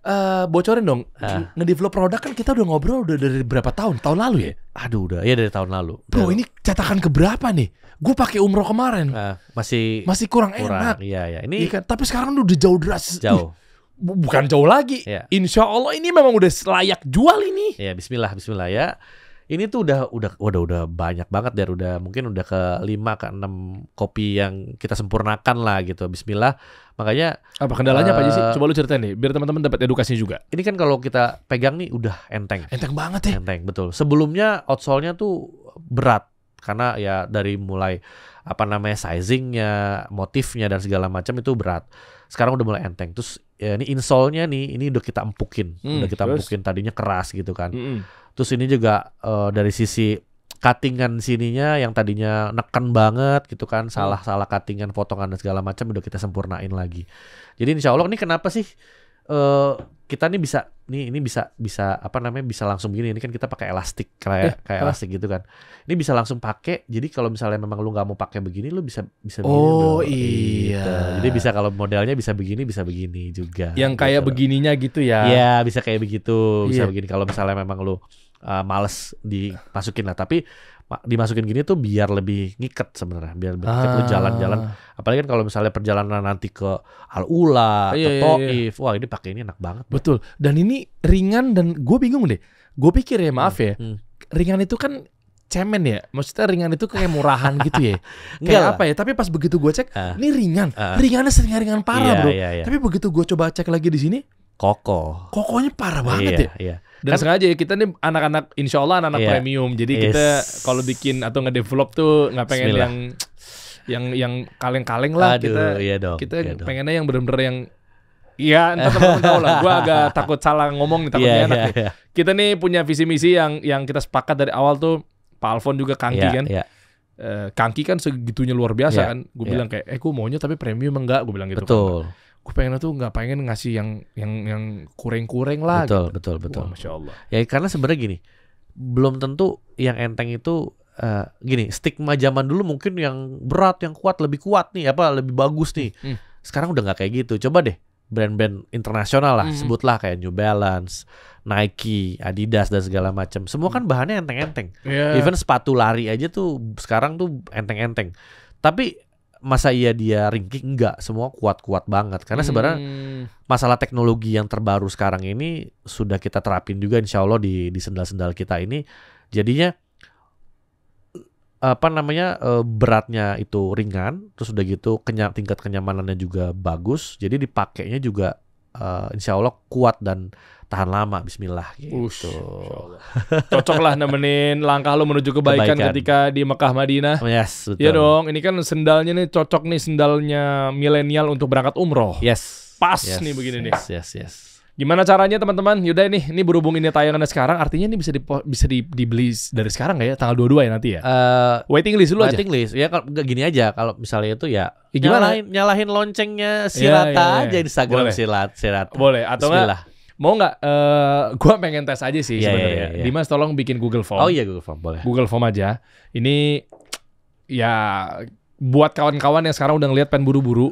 uh, bocorin dong, uh. Ah. develop produk kan kita udah ngobrol udah dari berapa tahun? Tahun lalu ya? Iya. Aduh udah, ya dari tahun lalu. Bro, ini cetakan berapa nih? Gue pakai umroh kemarin. Uh, masih masih kurang, kurang enak. Iya iya. Ini ya kan? tapi sekarang udah jauh deras. Jauh. bukan jauh lagi. Ya. Insya Allah ini memang udah layak jual ini. Ya Bismillah Bismillah ya ini tuh udah udah udah udah banyak banget dari udah mungkin udah ke lima ke enam kopi yang kita sempurnakan lah gitu. Bismillah. Makanya apa kendalanya uh, apa aja sih? Eh, Coba lu ceritain nih biar teman-teman dapat edukasi juga. Ini kan kalau kita pegang nih udah enteng. Enteng banget ya. Enteng, betul. Sebelumnya outsole-nya tuh berat karena ya dari mulai apa namanya sizingnya, motifnya dan segala macam itu berat. Sekarang udah mulai enteng. Terus ya ini insole-nya nih, ini udah kita empukin, hmm, udah kita terus? empukin tadinya keras gitu kan. -hmm. Terus ini juga uh, dari sisi cuttingan sininya yang tadinya neken banget gitu kan hmm. salah-salah cuttingan potongan dan segala macam udah kita sempurnain lagi. Jadi insya Allah ini kenapa sih uh, kita nih bisa nih ini bisa bisa apa namanya bisa langsung begini ini kan kita pakai elastik kayak eh, kayak elastik gitu kan ini bisa langsung pakai jadi kalau misalnya memang lu nggak mau pakai begini lu bisa bisa begini oh dong. iya gitu. jadi bisa kalau modelnya bisa begini bisa begini juga yang kayak gitu. begininya gitu ya Iya, bisa kayak begitu bisa yeah. begini kalau misalnya memang lu uh, males dimasukin lah tapi dimasukin gini tuh biar lebih ngiket sebenarnya biar lebih ah. lu jalan-jalan apalagi kan kalau misalnya perjalanan nanti ke Al Ula, ah, iya, ke iya, Toif, iya. wah ini pakai ini enak banget. Betul. Ya. Dan ini ringan dan gue bingung deh. Gue pikir ya maaf hmm. ya, hmm. ringan itu kan cemen ya maksudnya ringan itu kayak murahan gitu ya kayak apa ya tapi pas begitu gue cek uh, ini ringan uh, ringannya sering ringan parah iya, bro iya, iya. tapi begitu gue coba cek lagi di sini kokoh kokohnya parah banget iya, ya iya. Dan kan, sengaja ya kita nih anak-anak insya Allah anak-anak iya. premium. Jadi yes. kita kalau bikin atau ngedevelop tuh nggak pengen Bismillah. yang yang yang kaleng-kaleng lah Aduh, kita. Iya dong, kita iya pengennya yang bener-bener yang Iya, entar teman-teman tahu lah. Gue agak takut salah ngomong nih, takutnya yeah, enak. Yeah, yeah. Kita nih punya visi misi yang yang kita sepakat dari awal tuh. Pak Alfon juga kangki yeah, kan. Yeah. Iya. kangki kan segitunya luar biasa yeah, kan. Gue yeah. bilang kayak, eh gue maunya tapi premium enggak. Gue bilang gitu. Kan. Betul. Kan gue pengen tuh nggak pengen ngasih yang yang yang kuring-kuring lah betul gitu. betul betul Wah, masya allah ya karena sebenarnya gini belum tentu yang enteng itu uh, gini stigma zaman dulu mungkin yang berat yang kuat lebih kuat nih apa lebih bagus nih hmm. hmm. sekarang udah nggak kayak gitu coba deh brand-brand internasional lah hmm. hmm. sebutlah kayak New Balance Nike, Adidas dan segala macam. Semua kan bahannya enteng-enteng. Yeah. Even sepatu lari aja tuh sekarang tuh enteng-enteng. Tapi masa iya dia ringkih enggak semua kuat-kuat banget karena sebenarnya hmm. masalah teknologi yang terbaru sekarang ini sudah kita terapin juga insya Allah di di sendal-sendal kita ini jadinya apa namanya e, beratnya itu ringan terus udah gitu kenyam tingkat kenyamanannya juga bagus jadi dipakainya juga uh, insya Allah kuat dan tahan lama Bismillah gitu. Ush, Cocok nemenin langkah lo menuju kebaikan, kebaikan, ketika di Mekah Madinah. Yes, betul. Ya dong, ini kan sendalnya nih cocok nih sendalnya milenial untuk berangkat umroh. Yes. Pas yes, nih begini yes, nih. Yes, yes, yes. Gimana caranya teman-teman? Yaudah ini, ini berhubung ini tayangannya sekarang, artinya ini bisa di, bisa dibeli dari sekarang nggak ya? Tanggal 22 ya nanti ya? Uh, waiting list dulu waiting aja. Waiting list. Ya kalau gini aja, kalau misalnya itu ya, ya gimana? nyalahin, nyalahin loncengnya Sirata ya, ya, ya. aja Instagram Boleh. Silat, Sirata. Boleh atau enggak? Mau nggak? Uh, gua pengen tes aja sih yeah, ya, sebenarnya. Yeah, yeah, yeah. Dimas tolong bikin Google Form. Oh iya Google Form boleh. Google Form aja. Ini ya buat kawan-kawan yang sekarang udah ngelihat pen buru-buru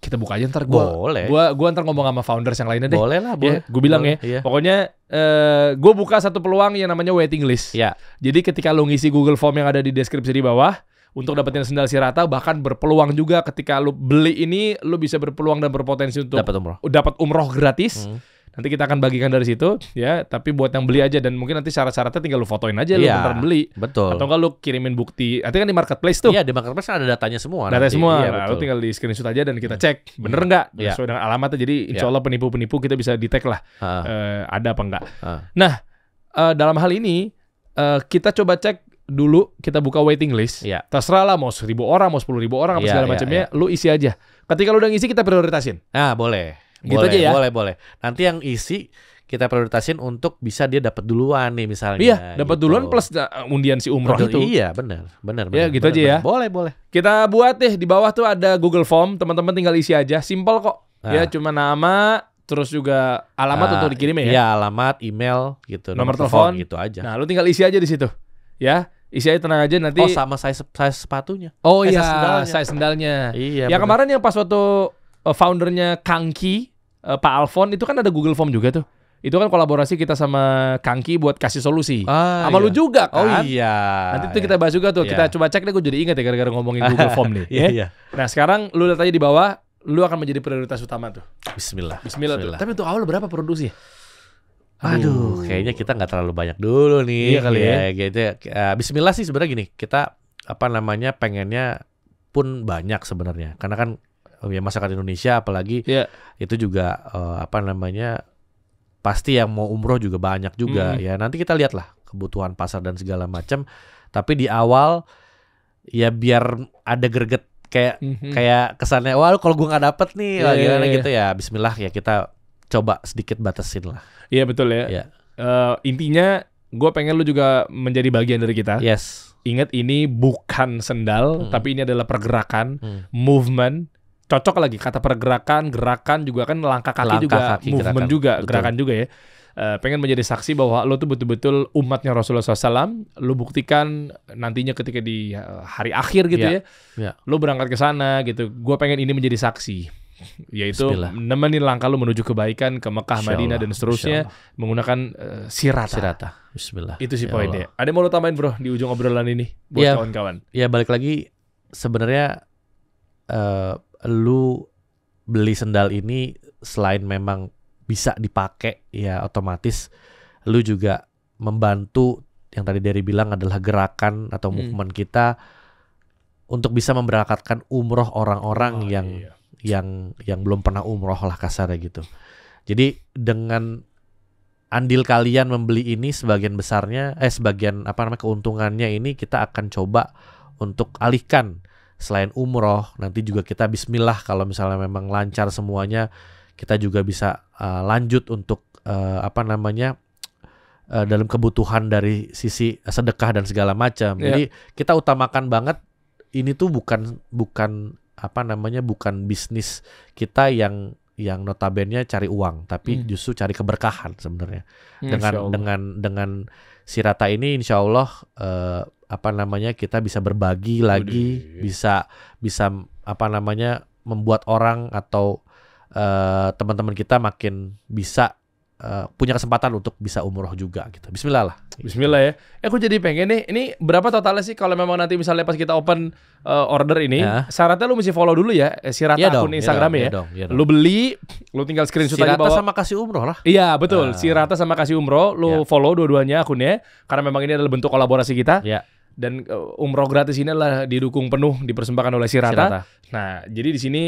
kita buka aja ntar gue boleh gua gua ntar ngomong sama founders yang lainnya deh boleh lah iya, boleh ya, gue bilang boleh, ya iya. pokoknya uh, eh, gue buka satu peluang yang namanya waiting list ya jadi ketika lu ngisi Google Form yang ada di deskripsi di bawah untuk dapetin sendal sirata bahkan berpeluang juga ketika lu beli ini lu bisa berpeluang dan berpotensi untuk dapat umroh dapat umroh gratis hmm Nanti kita akan bagikan dari situ ya, tapi buat yang beli aja dan mungkin nanti syarat-syaratnya tinggal lu fotoin aja ya, lu iya, beli. Betul. Atau kalau lu kirimin bukti. Nanti kan di marketplace tuh. Iya, di marketplace kan ada datanya semua. Data semua. Iya, nah, lu tinggal di screenshot aja dan kita hmm. cek bener enggak iya. iya. sesuai dengan alamatnya. Jadi iya. insyaallah penipu-penipu kita bisa detect lah uh. ada apa enggak. Ha. Nah, uh, dalam hal ini uh, kita coba cek dulu kita buka waiting list. Iya. Terserah lah mau seribu orang, mau sepuluh ribu orang apa yeah, segala macamnya, yeah. lu isi aja. Ketika lu udah ngisi kita prioritasin. Ah boleh. Gitu boleh, gitu aja ya. Boleh, boleh. Nanti yang isi kita prioritasin untuk bisa dia dapat duluan nih misalnya. Iya, dapat gitu. duluan plus undian si umroh itu. Iya, benar, benar, iya, benar. Ya, gitu bener, aja bener. ya. Boleh, boleh. Kita buat deh di bawah tuh ada Google Form, teman-teman tinggal isi aja, simple kok. Nah. Ya, ah. cuma nama, terus juga alamat nah, untuk dikirim ya. Iya, alamat, email gitu, nomor, nomor telepon gitu aja. Nah, lu tinggal isi aja di situ. Ya, isi aja tenang aja nanti oh sama size size sepatunya oh eh, iya size sendalnya, size sendalnya. iya ya bener. kemarin yang pas waktu Eh, foundernya Kangki uh, eh, Pak Alfon itu kan ada Google Form juga tuh. Itu kan kolaborasi kita sama Kangki buat kasih solusi. Ah, sama iya. lu juga oh, kan? Oh iya. Nanti itu iya. kita bahas juga tuh. Iya. Kita coba cek deh gue jadi ingat ya gara-gara ngomongin Google Form nih. Iya, ya. iya. Nah, sekarang lu lihat aja di bawah lu akan menjadi prioritas utama tuh. Bismillah. Bismillah. Bismillah. Tuh. Tapi tuh awal berapa produksi? Aduh, Aduh kayaknya kita nggak terlalu banyak dulu nih. Iya kali ya. ya. Gitu. Uh, Bismillah sih sebenarnya gini, kita apa namanya pengennya pun banyak sebenarnya. Karena kan ya masyarakat Indonesia apalagi yeah. itu juga uh, apa namanya pasti yang mau umroh juga banyak juga mm. ya nanti kita lihatlah kebutuhan pasar dan segala macam tapi di awal ya biar ada greget kayak mm -hmm. kayak kesannya wah kalau gue nggak dapet nih yeah, iya, gimana yeah, gitu ya Bismillah ya kita coba sedikit batasin lah iya yeah, betul ya yeah. Iya. uh, intinya gue pengen lu juga menjadi bagian dari kita yes ingat ini bukan sendal hmm. tapi ini adalah pergerakan hmm. movement cocok lagi kata pergerakan, gerakan juga kan langkah kaki langkah juga, kaki, movement gerakan. juga, Betul. gerakan juga ya. Uh, pengen menjadi saksi bahwa lo tuh betul-betul umatnya Rasulullah SAW, lo buktikan nantinya ketika di eh, hari akhir gitu ya, ya, ya. lo berangkat ke sana gitu. Gue pengen ini menjadi saksi, yaitu Bismillah. nemenin langkah lo menuju kebaikan ke Mekah, Madinah dan seterusnya menggunakan uh, sirata. sirata. Bismillah. Itu sih ya poinnya. Ada mau lo tambahin bro di ujung obrolan ini buat ya. kawan-kawan? Ya, ya balik lagi sebenarnya. Uh, lu beli sendal ini selain memang bisa dipakai ya otomatis lu juga membantu yang tadi dari bilang adalah gerakan atau hmm. movement kita untuk bisa memberangkatkan umroh orang-orang oh, yang iya. yang yang belum pernah umroh lah kasarnya gitu. Jadi dengan andil kalian membeli ini sebagian besarnya eh sebagian apa namanya keuntungannya ini kita akan coba untuk alihkan selain umroh nanti juga kita bismillah kalau misalnya memang lancar semuanya kita juga bisa uh, lanjut untuk uh, apa namanya uh, dalam kebutuhan dari sisi sedekah dan segala macam. Yeah. Jadi kita utamakan banget ini tuh bukan bukan apa namanya bukan bisnis kita yang yang notabene cari uang tapi hmm. justru cari keberkahan sebenarnya. Ya, dengan dengan dengan sirata ini insyaallah uh, apa namanya kita bisa berbagi lagi, Udah. bisa bisa apa namanya membuat orang atau uh, teman-teman kita makin bisa uh, punya kesempatan untuk bisa umroh juga gitu. Bismillah lah. Bismillah ya. Eh, aku jadi pengen nih, ini berapa totalnya sih kalau memang nanti misalnya pas kita open uh, order ini, ya. syaratnya lu mesti follow dulu ya, sirat ya akun iya Instagramnya ya. ya. Dong, ya iya iya dong. Lu beli, lu tinggal screenshot sirata aja bawa. sama kasih umroh lah. Iya, betul. Uh. Ah. Sirata sama kasih umroh, lu ya. follow dua-duanya akunnya karena memang ini adalah bentuk kolaborasi kita. Ya dan eh, umroh gratis ini adalah didukung penuh dipersembahkan oleh Sirata. Sirata. Nah, jadi di sini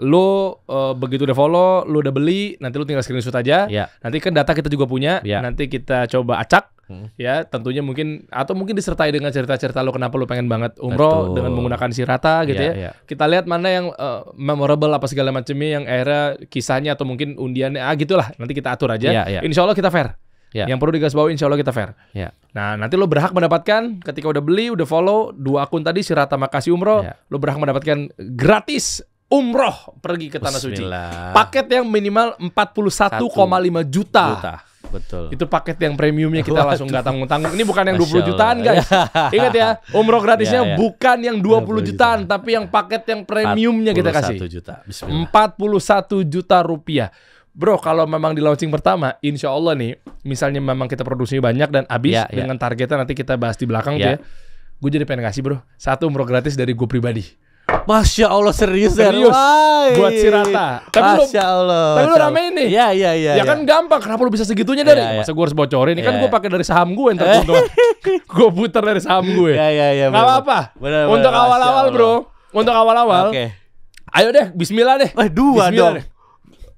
lo uh, begitu udah follow, lo udah beli, nanti lo tinggal screenshot aja. Ya. Nanti kan data kita juga punya, ya. nanti kita coba acak hmm. ya, tentunya mungkin atau mungkin disertai dengan cerita-cerita lo kenapa lo pengen banget umroh Betul. dengan menggunakan Sirata gitu iya, ya. ya. ya. Kita lihat mana yang uh, memorable apa segala macamnya yang era kisahnya atau mungkin undiannya ah gitulah, nanti kita atur aja. Ya, ya. Insya Allah kita fair. Yeah. Yang perlu digasbawain, insya Allah kita fair. Yeah. Nah nanti lo berhak mendapatkan ketika udah beli, udah follow dua akun tadi si Rata Makasih Umroh, yeah. lo berhak mendapatkan gratis umroh pergi ke tanah suci. Paket yang minimal 41,5 juta. juta. Betul. Itu paket yang premiumnya kita Waduh. langsung nggak tanggung-tanggung. Ini bukan yang 20 jutaan, guys. Ingat ya, umroh gratisnya ya, ya. bukan yang 20, 20 jutaan, jutaan, tapi yang paket yang premiumnya kita kasih. 41 juta. Bismillah. 41 juta rupiah. Bro, kalau memang di launching pertama, insya Allah nih, misalnya memang kita produksi banyak dan habis yeah, yeah. dengan targetnya nanti kita bahas di belakang yeah. tuh ya. ya gue jadi pengen ngasih bro, satu umroh gratis dari gue pribadi. Masya Allah serius ya? Serius Dan, Buat si Rata Tapi Masya lu, Allah Tapi lu rame ini Iya iya iya ya, ya kan gampang Kenapa lu bisa segitunya dari ya, ya. Masa gue harus bocorin Ini kan ya, kan gue pakai dari saham gue Ntar Gue putar dari saham gue Iya iya iya Gak apa-apa Untuk awal-awal bro Untuk awal-awal okay. Ayo deh Bismillah deh Eh Dua bismillah dong deh.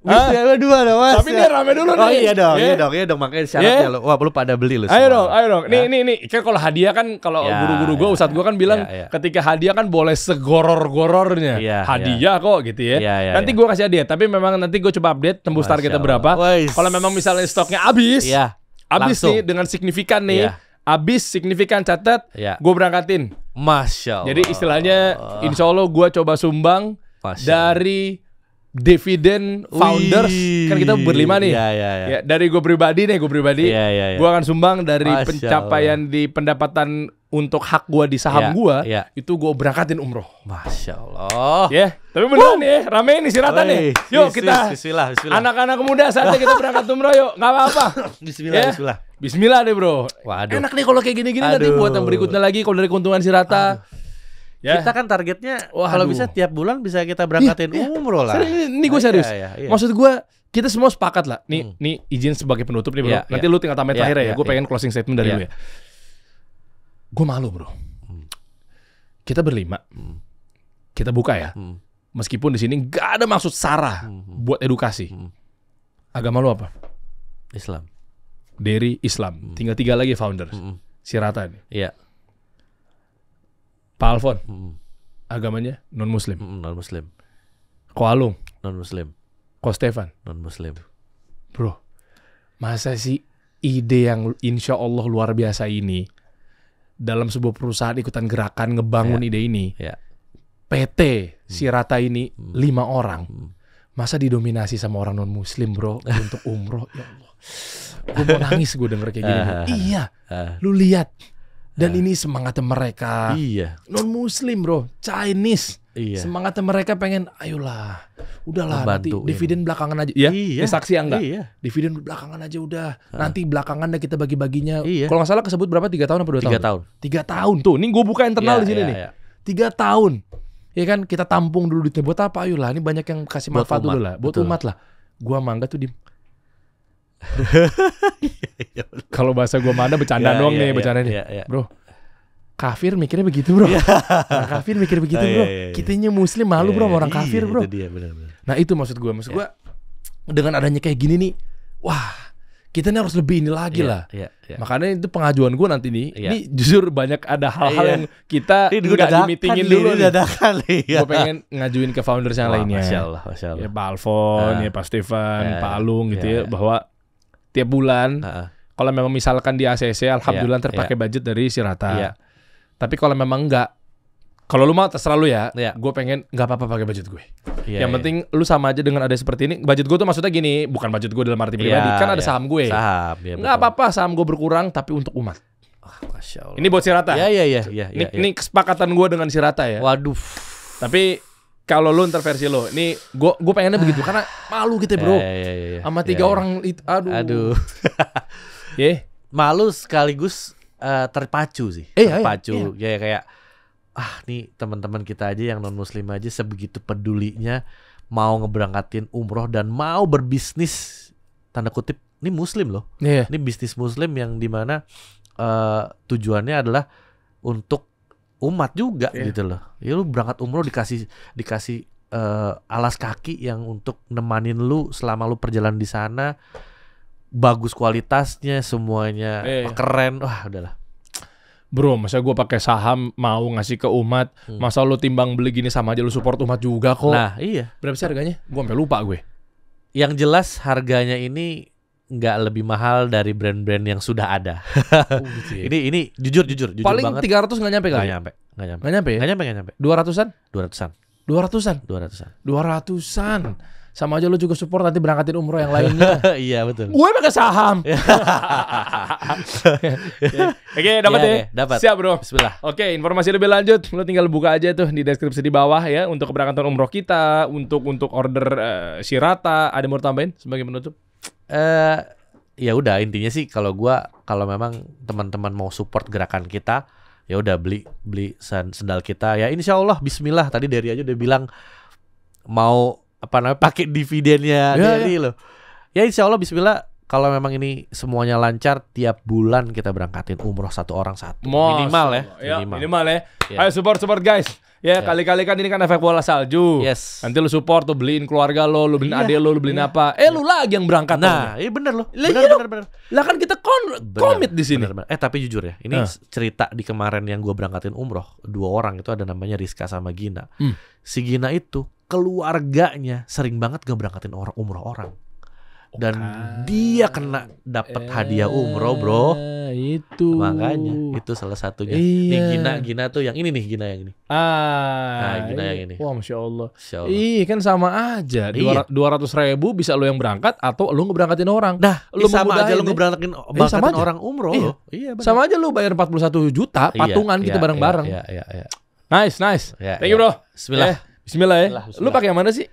Wisuda lo dua dong mas Tapi dia rame dulu oh, nih Oh iya dong, yeah. iya dong, iya dong Makanya syaratnya yeah. lo Wah lu pada beli lo Ayo dong, ayo dong Nih, nih, nih Kayak kalau hadiah kan Kalau yeah, guru-guru gue, yeah. ustadz gue kan bilang yeah, yeah. Ketika hadiah kan boleh segoror-gorornya yeah, iya. Hadiah yeah. kok gitu ya yeah, yeah, Nanti yeah. gue kasih hadiah Tapi memang nanti gue coba update Tembus Masya targetnya berapa Kalau memang misalnya stoknya habis yeah. Habis nih dengan signifikan nih yeah. Abis signifikan catat, yeah. gue berangkatin. Masya Allah. Jadi istilahnya, insya Allah gue coba sumbang Masya dari dividen founders kan kita berlima nih. Ya, ya, ya. ya dari gue pribadi nih, gue pribadi. Ya, ya, ya. Gue akan sumbang dari Masya pencapaian di pendapatan untuk hak gue di saham ya, gue, ya. itu gue berangkatin umroh. Masya Allah. Ya, yeah. tapi bener nih, rame ini siratan nih. Yuk kita, bismillah, bismillah. anak-anak muda saatnya kita berangkat umroh yuk, nggak apa-apa. bismillah, yeah. bismillah. Bismillah deh bro. Waduh. Enak nih kalau kayak gini-gini nanti buat yang berikutnya lagi kalau dari keuntungan sirata. Aduh Ya. Kita kan targetnya kalau bisa tiap bulan bisa kita berangkatin ya, umroh lah. Serius, ini gue iya, serius. Ya, ya, ya. Maksud gue kita semua sepakat lah. Nih, hmm. nih izin sebagai penutup nih bro. Ya, Nanti ya. lu tinggal tambahin ya, terakhir ya. ya. Gue ya. pengen iya. closing statement dari ya. lu ya. Gue malu bro. Hmm. Kita berlima. Hmm. Kita buka ya. Hmm. Meskipun di sini gak ada maksud Sarah buat edukasi. Agama lu apa? Islam. Dari Islam. Tinggal tiga lagi founders. Si Rata nih. Iya Pak Alfon hmm. agamanya non Muslim. Hmm, non Muslim. Ko Alung non Muslim. Ko Stefan non Muslim. Bro, masa sih ide yang insya Allah luar biasa ini dalam sebuah perusahaan ikutan gerakan ngebangun yeah. ide ini. Yeah. PT Sirata hmm. si Rata ini hmm. lima orang. Hmm. Masa didominasi sama orang non muslim bro untuk umroh ya Allah. Gue mau nangis gue denger kayak gini. iya, ah. lu lihat dan iya. ini semangatnya mereka. Iya. Non muslim, Bro. Chinese. Iya. Semangatnya mereka pengen ayolah. Udahlah Membantu, nanti iya. dividen belakangan aja. Ya? Iya. saksi ya, enggak? Iya. Dividen belakangan aja udah. uh. Nanti belakangan deh kita bagi-baginya. Iya. Kalau nggak salah kesebut berapa? Tiga tahun apa dua tahun? Tiga tahun. Tiga tahun. Tuh, ini gue buka internal yeah, di sini yeah, nih. yeah. Tiga tahun. Ya kan kita tampung dulu di buat apa? Ayolah, ini banyak yang kasih manfaat dulu lah. Buat umat lah. Gua mangga tuh di kalau bahasa gue mana bercanda yeah, doang yeah, nih, ya, bercanda yeah, nih. Yeah, yeah. Bro, kafir mikirnya begitu, Bro. nah, kafir mikir begitu, oh, Bro. Iya, iya, iya. Kitanya muslim malu, Bro, orang kafir, Bro. Nah, itu maksud gue. Maksud ya. gue dengan adanya kayak gini nih, wah, kita ini harus lebih ini lagi yeah, lah. Yeah, yeah. Makanya itu pengajuan gue nanti nih. Yeah. Ini justru banyak ada hal-hal yeah. yang kita nggak di meetingin dulu. dadakan nih. Gue pengen ngajuin ke founders yang Wah, lainnya. Masya Allah, Masya Allah. Ya, Pak Alfon, uh, ya Pak Stefan, uh, Pak Alung gitu yeah. ya. Bahwa tiap bulan. Uh -uh. Kalau memang misalkan di ACC, iya, alhamdulillah yeah, terpakai yeah. budget dari Sirata. Yeah. Tapi kalau memang enggak, kalau lu mau terserah lu ya. Yeah. Gue pengen nggak apa-apa pakai budget gue. Yeah, yang yeah. penting lu sama aja dengan ada seperti ini. Budget gue tuh maksudnya gini, bukan budget gue dalam arti iya, pribadi. Yeah, kan ada yeah. saham gue. Saham. Yeah, iya, nggak apa-apa saham gue berkurang, tapi untuk umat. Oh, Masya Ini buat Sirata. Iya iya iya. Ini, ini kesepakatan gue dengan Sirata ya. Waduh. Tapi kalau lu ntar versi lu. Ini gue gue pengennya begitu karena malu gitu, Bro. Eh, iya, iya, iya, Sama iya, tiga orang itu aduh. Aduh. yeah. Malu sekaligus uh, terpacu sih. Eh, terpacu. Iya, iya. Kayak kayak ah nih teman-teman kita aja yang non muslim aja sebegitu pedulinya mau ngeberangkatin umroh dan mau berbisnis tanda kutip ini muslim loh. Yeah. Ini bisnis muslim yang dimana uh, tujuannya adalah untuk umat juga yeah. gitu loh. Ya lu berangkat umroh dikasih dikasih uh, alas kaki yang untuk nemanin lu selama lu perjalanan di sana. Bagus kualitasnya semuanya, yeah. Iya. keren. Wah, udahlah. Bro, masa gua pakai saham mau ngasih ke umat, hmm. masa lu timbang beli gini sama aja lu support umat juga kok. Nah, iya. Berapa sih harganya? Gua sampai lupa gue. Yang jelas harganya ini nggak lebih mahal dari brand-brand yang sudah ada. oh, gitu ya. ini ini jujur jujur jujur Paling banget. Paling 300 nggak nyampe kali. Nggak nyampe. Nggak nyampe. Nggak nyampe ya? Nggak nyampe nggak nyampe. dua ratusan dua ratusan dua ratusan dua ratusan 200 ratusan. Sama aja lu juga support nanti berangkatin umroh yang lainnya. iya betul. Gue pakai saham. Oke, dapat iya ya. okay, Dapat. Siap, Bro. Bismillah. Oke, informasi lebih lanjut lu tinggal buka aja tuh di deskripsi di bawah ya untuk keberangkatan umroh kita, untuk untuk order uh, eh, sirata, ada mau tambahin sebagai penutup? eh ya udah intinya sih kalau gua kalau memang teman-teman mau support gerakan kita ya udah beli beli sendal kita ya insya Allah Bismillah tadi dari aja udah bilang mau apa namanya pakai dividennya ya, dari ya. loh ya insya Allah Bismillah kalau memang ini semuanya lancar tiap bulan kita berangkatin umroh satu orang satu Mas, minimal ya, ya minimal, minimal ya, ya. ayo support support guys Ya, ya kali-kali kan ini kan efek bola salju. Yes. Nanti lu support tuh beliin keluarga lo, lu beliin yeah. ade lo, lu beliin yeah. apa. Eh lu iya. lagi yang berangkat. Nah, iya bener lo. Bener, iya bener, bener, bener. Lah kan kita komit di sini. Bener, bener. Eh tapi jujur ya, ini uh. cerita di kemarin yang gue berangkatin umroh dua orang itu ada namanya Rizka sama Gina. Hmm. Si Gina itu keluarganya sering banget gak berangkatin orang umroh orang dan oh, kan. dia kena dapat eh, hadiah umroh bro eh, itu makanya itu salah satunya iya. nih Gina Gina tuh yang ini nih Gina yang ini ah nah, Gina iya. yang ini wah masya Allah, Allah. Ih, kan sama aja iya. dua ratus ribu bisa lo yang berangkat atau lo ngeberangkatin orang dah lo iya, sama aja lo ngeberangkatin eh, sama aja. orang umroh iya. lo iya, sama aja lo bayar 41 juta iya, patungan iya, kita gitu bareng-bareng iya, iya, iya, iya. nice nice iya, thank you bro Bismillah yeah. Bismillah ya Bismillah. lu pakai yang mana sih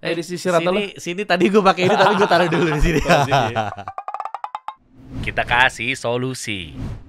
Eh di eh, sisi rata sini, sini tadi gue pakai ini tapi gue taruh dulu di sini. Ya. Kita kasih solusi.